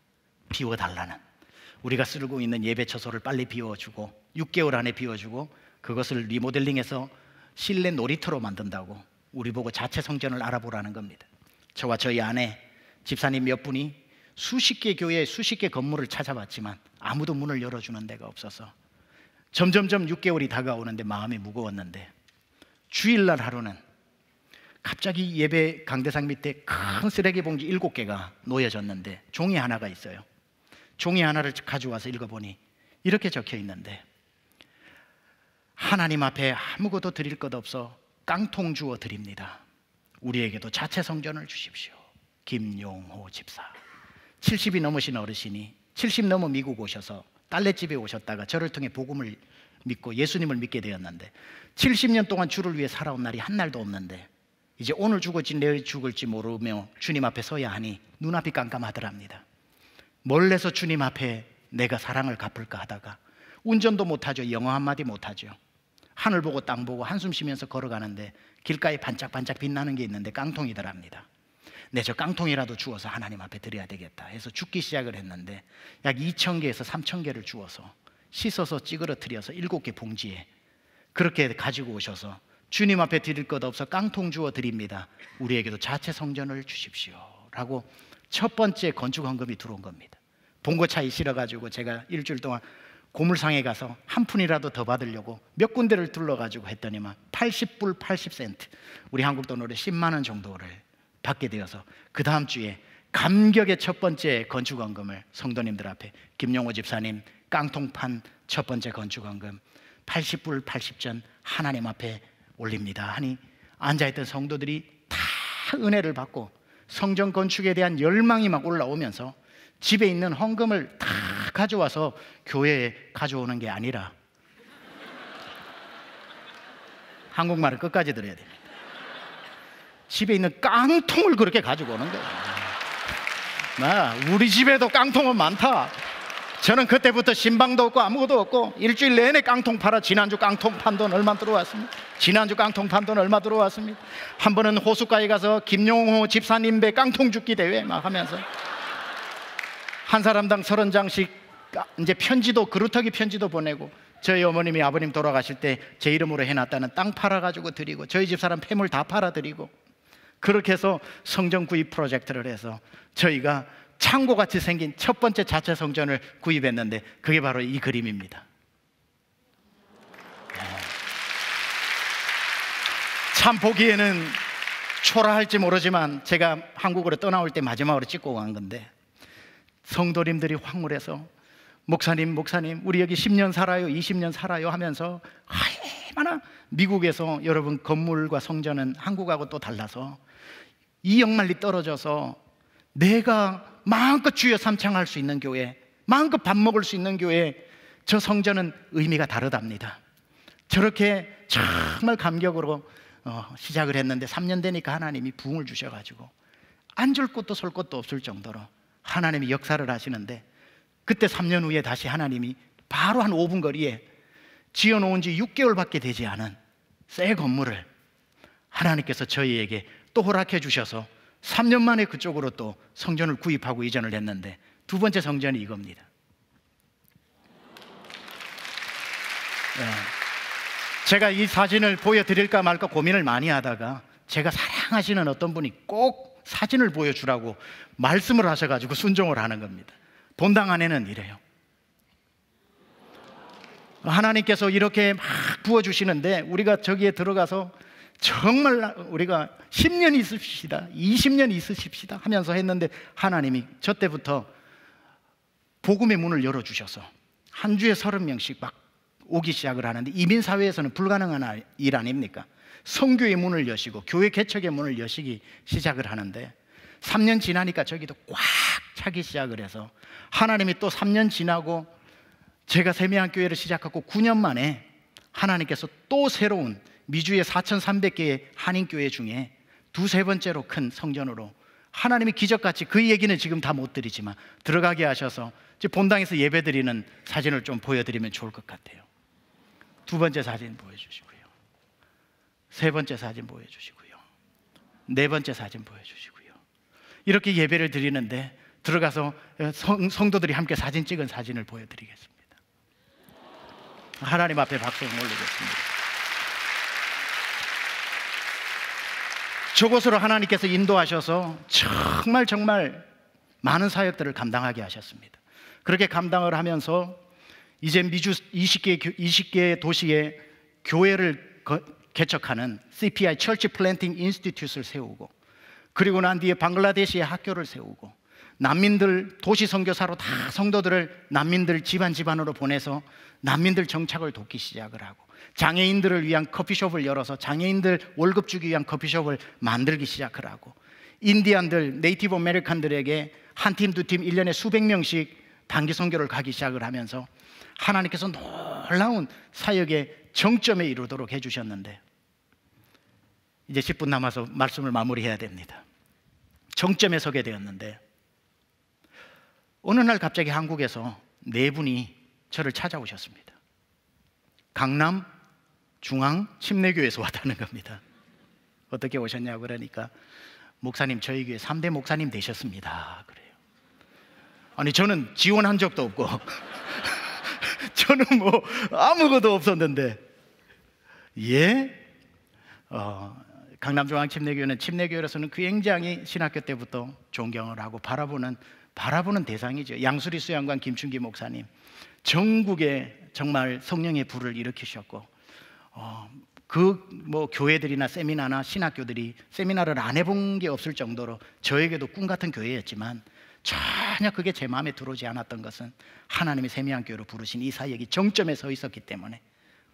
비워 달라는 우리가 쓰고 있는 예배 처소를 빨리 비워 주고 6개월 안에 비워 주고 그것을 리모델링해서 실내 놀이터로 만든다고 우리 보고 자체 성전을 알아보라는 겁니다. 저와 저희 아내 집사님 몇 분이 수십 개 교회, 수십 개 건물을 찾아봤지만 아무도 문을 열어주는 데가 없어서 점점점 6개월이 다가오는데 마음이 무거웠는데 주일날 하루는 갑자기 예배 강대상 밑에 큰 쓰레기 봉지 7개가 놓여졌는데 종이 하나가 있어요. 종이 하나를 가져와서 읽어보니 이렇게 적혀 있는데 하나님 앞에 아무것도 드릴 것 없어 깡통 주어 드립니다. 우리에게도 자체 성전을 주십시오. 김용호 집사. 70이 넘으신 어르신이 70 넘어 미국 오셔서 딸내집에 오셨다가 저를 통해 복음을 믿고 예수님을 믿게 되었는데 70년 동안 주를 위해 살아온 날이 한 날도 없는데 이제 오늘 죽을지 내일 죽을지 모르며 주님 앞에 서야 하니 눈앞이 깜깜하더랍니다. 멀리서 주님 앞에 내가 사랑을 갚을까 하다가 운전도 못하죠. 영어 한마디 못하죠. 하늘 보고 땅 보고 한숨 쉬면서 걸어가는데 길가에 반짝반짝 빛나는 게 있는데 깡통이더랍니다. 내저 깡통이라도 주워서 하나님 앞에 드려야 되겠다 해서 죽기 시작을 했는데 약 2천 개에서 3천 개를 주워서 씻어서 찌그러뜨려서 일곱 개 봉지에 그렇게 가지고 오셔서 주님 앞에 드릴 것 없어 깡통 주워 드립니다. 우리에게도 자체 성전을 주십시오라고 첫 번째 건축 헌금이 들어온 겁니다. 봉고차에 실어가지고 제가 일주일 동안 고물상에 가서 한 푼이라도 더 받으려고 몇 군데를 둘러가지고 했더니만 80불 80센트 우리 한국 돈으로 10만 원 정도를 받게 되어서 그 다음 주에 감격의 첫 번째 건축원금을 성도님들 앞에 김용호 집사님 깡통판 첫 번째 건축원금 80불 80전 하나님 앞에 올립니다 하니 앉아있던 성도들이 다 은혜를 받고 성전 건축에 대한 열망이 막 올라오면서 집에 있는 헌금을 다 가져와서 교회에 가져오는 게 아니라 한국말을 끝까지 들어야 됩니다 집에 있는 깡통을 그렇게 가지고 오는 거예요. 나 네, 우리 집에도 깡통은 많다. 저는 그때부터 신방도 없고 아무것도 없고 일주일 내내 깡통 팔아 지난주 깡통 판 돈 얼마 들어왔습니다. 지난주 깡통 판 돈 얼마 들어왔습니다. 한 번은 호숫가에 가서 김용호 집사님 배 깡통 죽기 대회 막 하면서 한 사람당 서른 장씩 이제 편지도 그루터기 편지도 보내고 저희 어머님이 아버님 돌아가실 때 제 이름으로 해놨다는 땅 팔아가지고 드리고 저희 집사람 폐물 다 팔아드리고 그렇게 해서 성전 구입 프로젝트를 해서 저희가 창고같이 생긴 첫 번째 자체 성전을 구입했는데 그게 바로 이 그림입니다. 예. 참 보기에는 초라할지 모르지만 제가 한국으로 떠나올 때 마지막으로 찍고 간 건데 성도님들이 황홀해서 목사님 목사님 우리 여기 10년 살아요 20년 살아요 하면서 하이 얼마나 미국에서 여러분 건물과 성전은 한국하고 또 달라서 이역만리 떨어져서 내가 마음껏 주여 삼창할 수 있는 교회, 마음껏 밥 먹을 수 있는 교회, 저 성전은 의미가 다르답니다. 저렇게 정말 감격으로 어, 시작을 했는데 3년 되니까 하나님이 부흥을 주셔가지고 앉을 곳도 설 곳도 없을 정도로 하나님이 역사를 하시는데 그때 3년 후에 다시 하나님이 바로 한 5분 거리에 지어 놓은 지 6개월밖에 되지 않은 새 건물을 하나님께서 저희에게 또 허락해 주셔서 3년 만에 그쪽으로 또 성전을 구입하고 이전을 했는데 두 번째 성전이 이겁니다. 예. 제가 이 사진을 보여드릴까 말까 고민을 많이 하다가 제가 사랑하시는 어떤 분이 꼭 사진을 보여주라고 말씀을 하셔가지고 순종을 하는 겁니다. 본당 안에는 이래요. 하나님께서 이렇게 막 부어주시는데 우리가 저기에 들어가서 정말 우리가 10년 있으십시다. 20년 있으십시다. 하면서 했는데 하나님이 저 때부터 복음의 문을 열어주셔서 한 주에 30명씩 막 오기 시작을 하는데 이민사회에서는 불가능한 일 아닙니까? 성교의 문을 여시고 교회 개척의 문을 여시기 시작을 하는데 3년 지나니까 저기도 꽉 차기 시작을 해서 하나님이 또 3년 지나고 제가 세미한 교회를 시작하고 9년 만에 하나님께서 또 새로운 미주의 4,300개의 한인 교회 중에 두세 번째로 큰 성전으로 하나님이 기적같이 그 얘기는 지금 다 못 드리지만 들어가게 하셔서 본당에서 예배드리는 사진을 좀 보여드리면 좋을 것 같아요. 두 번째 사진 보여주시고요. 세 번째 사진 보여주시고요. 네 번째 사진 보여주시고요. 이렇게 예배를 드리는데 들어가서 성, 성도들이 함께 사진 찍은 사진을 보여드리겠습니다. 하나님 앞에 박수 올리겠습니다. 저곳으로 하나님께서 인도하셔서 정말 정말 많은 사역들을 감당하게 하셨습니다. 그렇게 감당을 하면서 이제 미주 20개 2 0개 도시에 교회를 개척하는 CPI 철치 플랜팅 인스티튜트를 세우고 그리고 난 뒤에 방글라데시에 학교를 세우고 난민들 도시 선교사로 다 성도들을 난민들 집안 집안으로 보내서 난민들 정착을 돕기 시작을 하고 장애인들을 위한 커피숍을 열어서 장애인들 월급 주기 위한 커피숍을 만들기 시작을 하고 인디언들 네이티브 아메리칸들에게 한 팀 두팀 일년에 수백 명씩 단기 선교를 가기 시작을 하면서 하나님께서 놀라운 사역의 정점에 이르도록 해 주셨는데 이제 10분 남아서 말씀을 마무리해야 됩니다. 정점에 서게 되었는데 어느 날 갑자기 한국에서 네 분이 저를 찾아오셨습니다. 강남 중앙 침례교에서 왔다는 겁니다. 어떻게 오셨냐 그러니까 목사님 저희 교회 3대 목사님 되셨습니다. 그래요. 아니 저는 지원한 적도 없고 저는 뭐 아무것도 없었는데 예 어, 강남중앙 침례교는침례교로서는 그 굉장히 신학교 때부터 존경을 하고 바라보는 바라보는 대상이죠. 양수리 수양관 김춘기 목사님. 전국에 정말 성령의 불을 일으키셨고, 어, 그뭐 교회들이나 세미나나 신학교들이 세미나를 안 해본 게 없을 정도로 저에게도 꿈 같은 교회였지만 전혀 그게 제 마음에 들어오지 않았던 것은 하나님이 세미한 교회로 부르신 이 사역이 정점에 서 있었기 때문에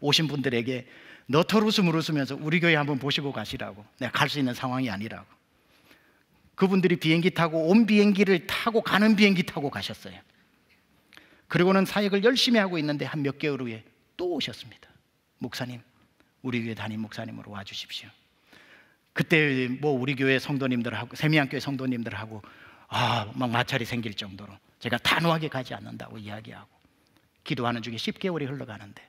오신 분들에게 너털 웃음을 웃으면서 우리 교회 한번 보시고 가시라고 내가 갈 수 있는 상황이 아니라고 그분들이 비행기 타고 온 비행기를 타고 가는 비행기 타고 가셨어요. 그리고는 사역을 열심히 하고 있는데 한 몇 개월 후에 또 오셨습니다. 목사님, 우리 교회 담임 목사님으로 와 주십시오. 그때 뭐 우리 교회 성도님들하고 세미한 교회 성도님들하고 아, 막 마찰이 생길 정도로 제가 단호하게 가지 않는다고 이야기하고 기도하는 중에 10개월이 흘러가는데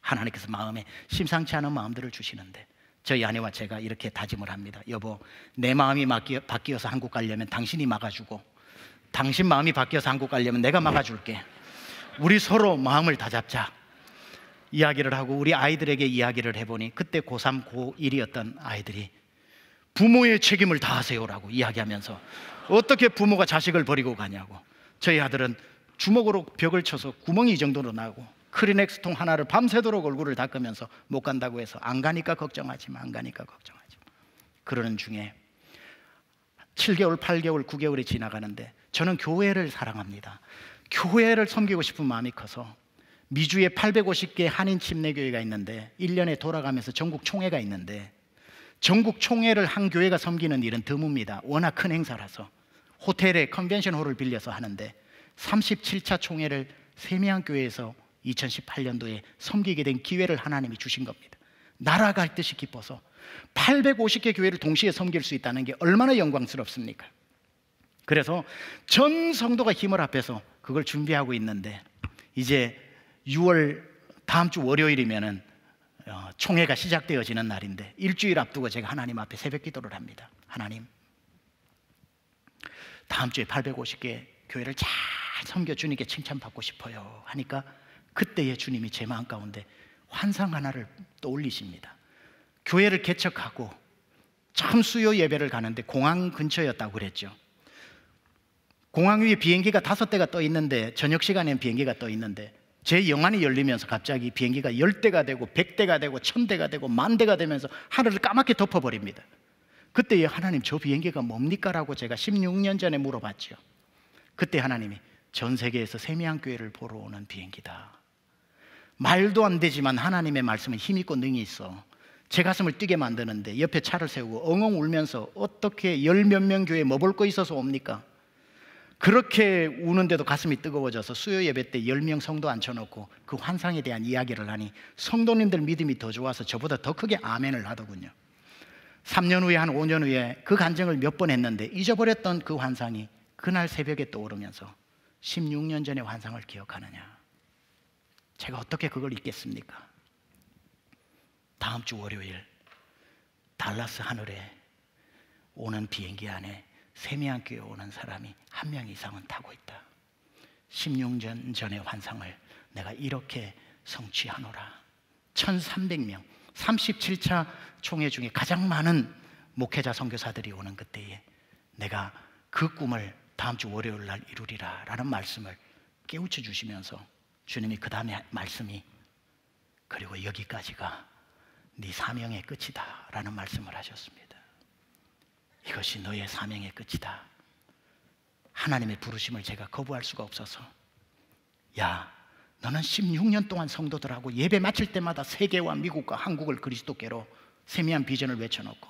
하나님께서 마음에 심상치 않은 마음들을 주시는데 저희 아내와 제가 이렇게 다짐을 합니다. 여보, 내 마음이 바뀌어, 서 한국 가려면 당신이 막아주고, 당신 마음이 바뀌어서 한국 가려면 내가 막아줄게. 우리 서로 마음을 다 잡자. 이야기를 하고 우리 아이들에게 이야기를 해보니 그때 고3, 고1이었던 아이들이 부모의 책임을 다하세요라고 이야기하면서 어떻게 부모가 자식을 버리고 가냐고 저희 아들은 주먹으로 벽을 쳐서 구멍이 이 정도로 나고 크리넥스 통 하나를 밤새도록 얼굴을 닦으면서 못 간다고 해서 안 가니까 걱정하지 마, 안 가니까 걱정하지 마. 그러는 중에 7개월, 8개월, 9개월이 지나가는데 저는 교회를 사랑합니다. 교회를 섬기고 싶은 마음이 커서 미주에 850개 한인 침례교회가 있는데 1년에 돌아가면서 전국 총회가 있는데 전국 총회를 한 교회가 섬기는 일은 드뭅니다. 워낙 큰 행사라서 호텔에 컨벤션 홀을 빌려서 하는데 37차 총회를 세미한 교회에서 2018년도에 섬기게 된 기회를 하나님이 주신 겁니다. 날아갈 듯이 기뻐서 850개 교회를 동시에 섬길 수 있다는 게 얼마나 영광스럽습니까? 그래서 전 성도가 힘을 합해서 그걸 준비하고 있는데 이제 6월 다음 주 월요일이면은 어, 총회가 시작되어지는 날인데 일주일 앞두고 제가 하나님 앞에 새벽 기도를 합니다. 하나님 다음 주에 850개 교회를 잘 섬겨 주님께 칭찬받고 싶어요. 하니까 그때에 주님이 제 마음 가운데 환상 하나를 떠올리십니다. 교회를 개척하고 참수요 예배를 가는데 공항 근처였다고 그랬죠. 공항 위에 비행기가 다섯 대가 떠 있는데 저녁 시간엔 비행기가 떠 있는데 제 영안이 열리면서 갑자기 비행기가 열 대가 되고 백 대가 되고 천 대가 되고 만 대가 되면서 하늘을 까맣게 덮어버립니다. 그때 하나님 저 비행기가 뭡니까라고 제가 16년 전에 물어봤죠. 그때 하나님이 전 세계에서 세미한 교회를 보러 오는 비행기다. 말도 안 되지만 하나님의 말씀은 힘있고 능이 있어. 제 가슴을 뛰게 만드는데 옆에 차를 세우고 엉엉 울면서 어떻게 열몇 명 교회에 뭐 볼 거 있어서 옵니까? 그렇게 우는데도 가슴이 뜨거워져서 수요 예배 때 열 명 성도 앉혀놓고 그 환상에 대한 이야기를 하니 성도님들 믿음이 더 좋아서 저보다 더 크게 아멘을 하더군요. 3년 후에 한 5년 후에 그 간증을 몇 번 했는데 잊어버렸던 그 환상이 그날 새벽에 떠오르면서 16년 전의 환상을 기억하느냐. 제가 어떻게 그걸 읽겠습니까 다음 주 월요일 달라스 하늘에 오는 비행기 안에 세미한 끼에 오는 사람이 한 명 이상은 타고 있다. 16년 전의 환상을 내가 이렇게 성취하노라. 1300명, 37차 총회 중에 가장 많은 목회자 선교사들이 오는 그때에 내가 그 꿈을 다음 주 월요일 날 이루리라 라는 말씀을 깨우쳐 주시면서 주님이 그 다음에 말씀이 그리고 여기까지가 네 사명의 끝이다 라는 말씀을 하셨습니다. 이것이 너의 사명의 끝이다. 하나님의 부르심을 제가 거부할 수가 없어서 야 너는 16년 동안 성도들하고 예배 마칠 때마다 세계와 미국과 한국을 그리스도께로 세미한 비전을 외쳐놓고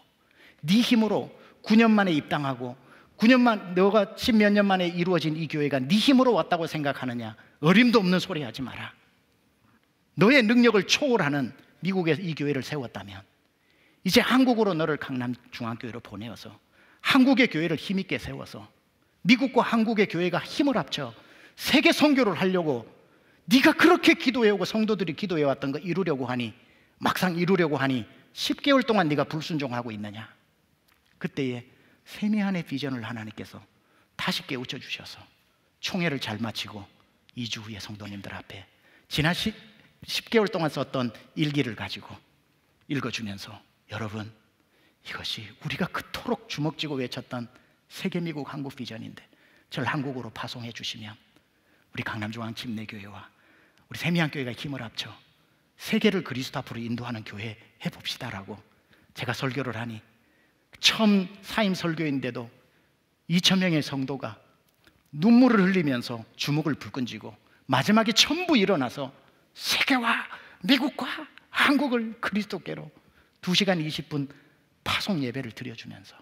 네 힘으로 9년 만에 입당하고 9년만 너가 십몇 년 만에 이루어진 이 교회가 네 힘으로 왔다고 생각하느냐? 어림도 없는 소리 하지 마라. 너의 능력을 초월하는 미국에서 이 교회를 세웠다면 이제 한국으로 너를 강남 중앙교회로 보내어서 한국의 교회를 힘있게 세워서 미국과 한국의 교회가 힘을 합쳐 세계 선교를 하려고 네가 그렇게 기도해오고 성도들이 기도해왔던 거 이루려고 하니 막상 이루려고 하니 10개월 동안 네가 불순종하고 있느냐? 그때에 세미한의 비전을 하나님께서 다시 깨우쳐 주셔서 총회를 잘 마치고 2주 후에 성도님들 앞에 지난 10, 10개월 동안 썼던 일기를 가지고 읽어주면서 여러분 이것이 우리가 그토록 주먹쥐고 외쳤던 세계미국 한국 비전인데 저를 한국으로 파송해 주시면 우리 강남중앙 침례교회와 우리 세미한교회가 힘을 합쳐 세계를 그리스도 앞으로 인도하는 교회 해봅시다라고 제가 설교를 하니 처음 사임 설교인데도 2천 명의 성도가 눈물을 흘리면서 주먹을 불끈쥐고 마지막에 전부 일어나서 세계와 미국과 한국을 그리스도께로 2시간 20분 파송 예배를 드려주면서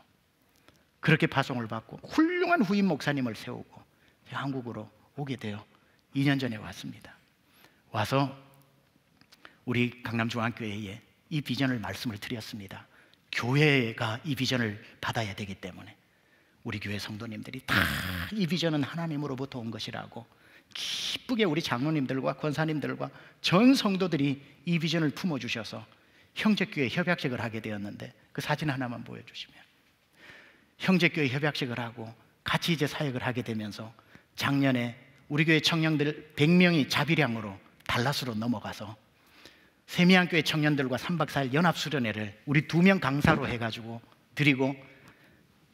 그렇게 파송을 받고 훌륭한 후임 목사님을 세우고 한국으로 오게 되어 2년 전에 왔습니다. 와서 우리 강남중앙교회에 이 비전을 말씀을 드렸습니다. 교회가 이 비전을 받아야 되기 때문에 우리 교회 성도님들이 다 이 비전은 하나님으로부터 온 것이라고 기쁘게 우리 장로님들과 권사님들과 전 성도들이 이 비전을 품어주셔서 형제교회 협약식을 하게 되었는데 그 사진 하나만 보여주시면 형제교회 협약식을 하고 같이 이제 사역을 하게 되면서 작년에 우리 교회 청년들 100명이 자비량으로 달라스로 넘어가서 세미안교회 청년들과 3박 4일 연합 수련회를 우리 두 명 강사로 해가지고 드리고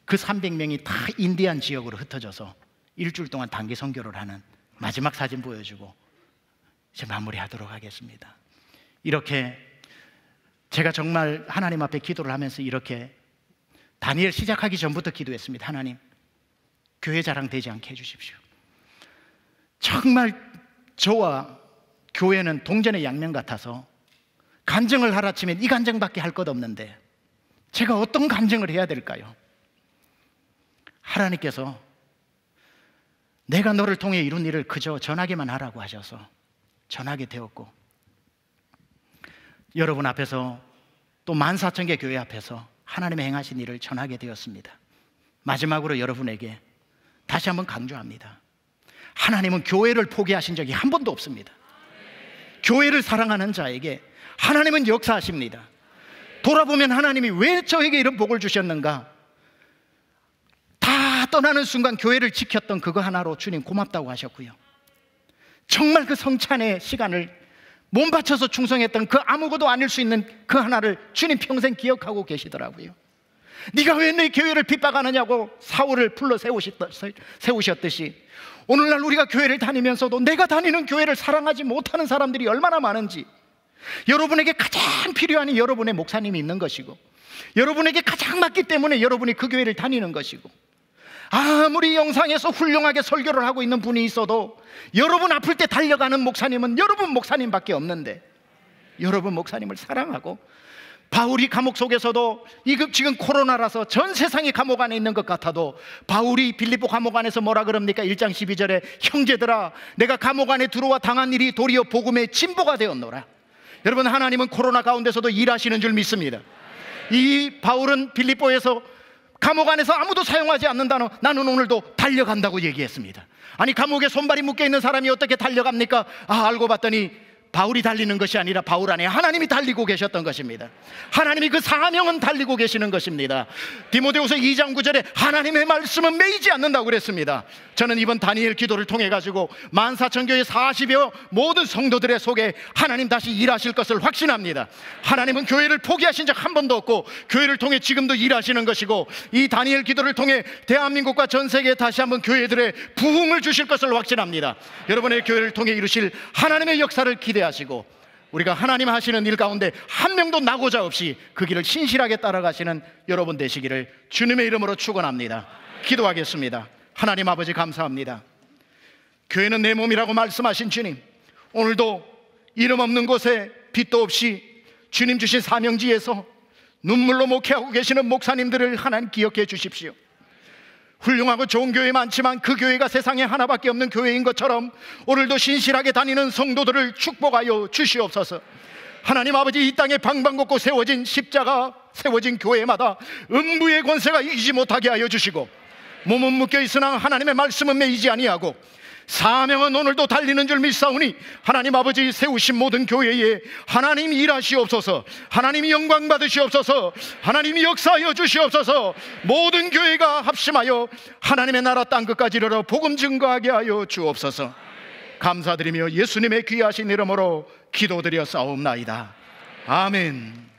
그 300명이 다 인디안 지역으로 흩어져서 일주일 동안 단기 선교를 하는 마지막 사진 보여주고 이제 마무리하도록 하겠습니다. 이렇게 제가 정말 하나님 앞에 기도를 하면서 이렇게 다니엘 시작하기 전부터 기도했습니다. 하나님, 교회 자랑 되지 않게 해주십시오. 정말 저와 교회는 동전의 양면 같아서 간증을 하라 치면 이 간증밖에 할 것 없는데 제가 어떤 간증을 해야 될까요? 하나님께서 내가 너를 통해 이룬 일을 그저 전하기만 하라고 하셔서 전하게 되었고 여러분 앞에서 또만사0계 교회 앞에서 하나님의 행하신 일을 전하게 되었습니다. 마지막으로 여러분에게 다시 한번 강조합니다. 하나님은 교회를 포기하신 적이 한 번도 없습니다. 교회를 사랑하는 자에게 하나님은 역사하십니다. 돌아보면 하나님이 왜 저에게 이런 복을 주셨는가? 다 떠나는 순간 교회를 지켰던 그거 하나로 주님 고맙다고 하셨고요. 정말 그 성찬의 시간을 몸 바쳐서 충성했던 그 아무것도 아닐 수 있는 그 하나를 주님 평생 기억하고 계시더라고요. 네가 왜 내 교회를 핍박하느냐고 사울을 불러 세우셨듯이 오늘날 우리가 교회를 다니면서도 내가 다니는 교회를 사랑하지 못하는 사람들이 얼마나 많은지 여러분에게 가장 필요한 여러분의 목사님이 있는 것이고 여러분에게 가장 맞기 때문에 여러분이 그 교회를 다니는 것이고 아무리 영상에서 훌륭하게 설교를 하고 있는 분이 있어도 여러분 아플 때 달려가는 목사님은 여러분 목사님밖에 없는데 여러분 목사님을 사랑하고 바울이 감옥 속에서도 이급 그 지금 코로나라서 전 세상이 감옥 안에 있는 것 같아도 바울이 빌리보 감옥 안에서 뭐라 그럽니까? 1장 12절에 형제들아 내가 감옥 안에 들어와 당한 일이 도리어 복음의 진보가 되었노라. 여러분 하나님은 코로나 가운데서도 일하시는 줄 믿습니다. 이 바울은 빌립보에서 감옥 안에서 아무도 사용하지 않는 다는 나는 오늘도 달려간다고 얘기했습니다. 아니 감옥에 손발이 묶여 있는 사람이 어떻게 달려갑니까? 아 알고 봤더니 바울이 달리는 것이 아니라 바울 안에 하나님이 달리고 계셨던 것입니다. 하나님이 그 사명은 달리고 계시는 것입니다. 디모데우서 2장 9절에 하나님의 말씀은 매이지 않는다고 그랬습니다. 저는 이번 다니엘 기도를 통해 가지고 만사천교의 40여 모든 성도들의 속에 하나님 다시 일하실 것을 확신합니다. 하나님은 교회를 포기하신 적 한 번도 없고 교회를 통해 지금도 일하시는 것이고 이 다니엘 기도를 통해 대한민국과 전 세계에 다시 한번 교회들의 부흥을 주실 것을 확신합니다. 여러분의 교회를 통해 이루실 하나님의 역사를 기대 인도하시고 우리가 하나님 하시는 일 가운데 한 명도 나고자 없이 그 길을 신실하게 따라가시는 여러분 되시기를 주님의 이름으로 축원합니다. 기도하겠습니다. 하나님 아버지 감사합니다. 교회는 내 몸이라고 말씀하신 주님, 오늘도 이름 없는 곳에 빛도 없이 주님 주신 사명지에서 눈물로 목회하고 계시는 목사님들을 하나님 기억해 주십시오. 훌륭하고 좋은 교회 많지만 그 교회가 세상에 하나밖에 없는 교회인 것처럼 오늘도 신실하게 다니는 성도들을 축복하여 주시옵소서. 하나님 아버지 이 땅에 방방곡곡 세워진 십자가 세워진 교회마다 음부의 권세가 이기지 못하게 하여 주시고 몸은 묶여 있으나 하나님의 말씀은 매이지 아니하고 사명은 오늘도 달리는 줄 믿사오니 하나님 아버지 세우신 모든 교회에 하나님 일하시옵소서 하나님 영광 받으시옵소서 하나님이 역사하여 주시옵소서 모든 교회가 합심하여 하나님의 나라 땅 끝까지 이르러 복음 증거하게 하여 주옵소서 감사드리며 예수님의 귀하신 이름으로 기도드려 싸움나이다 아멘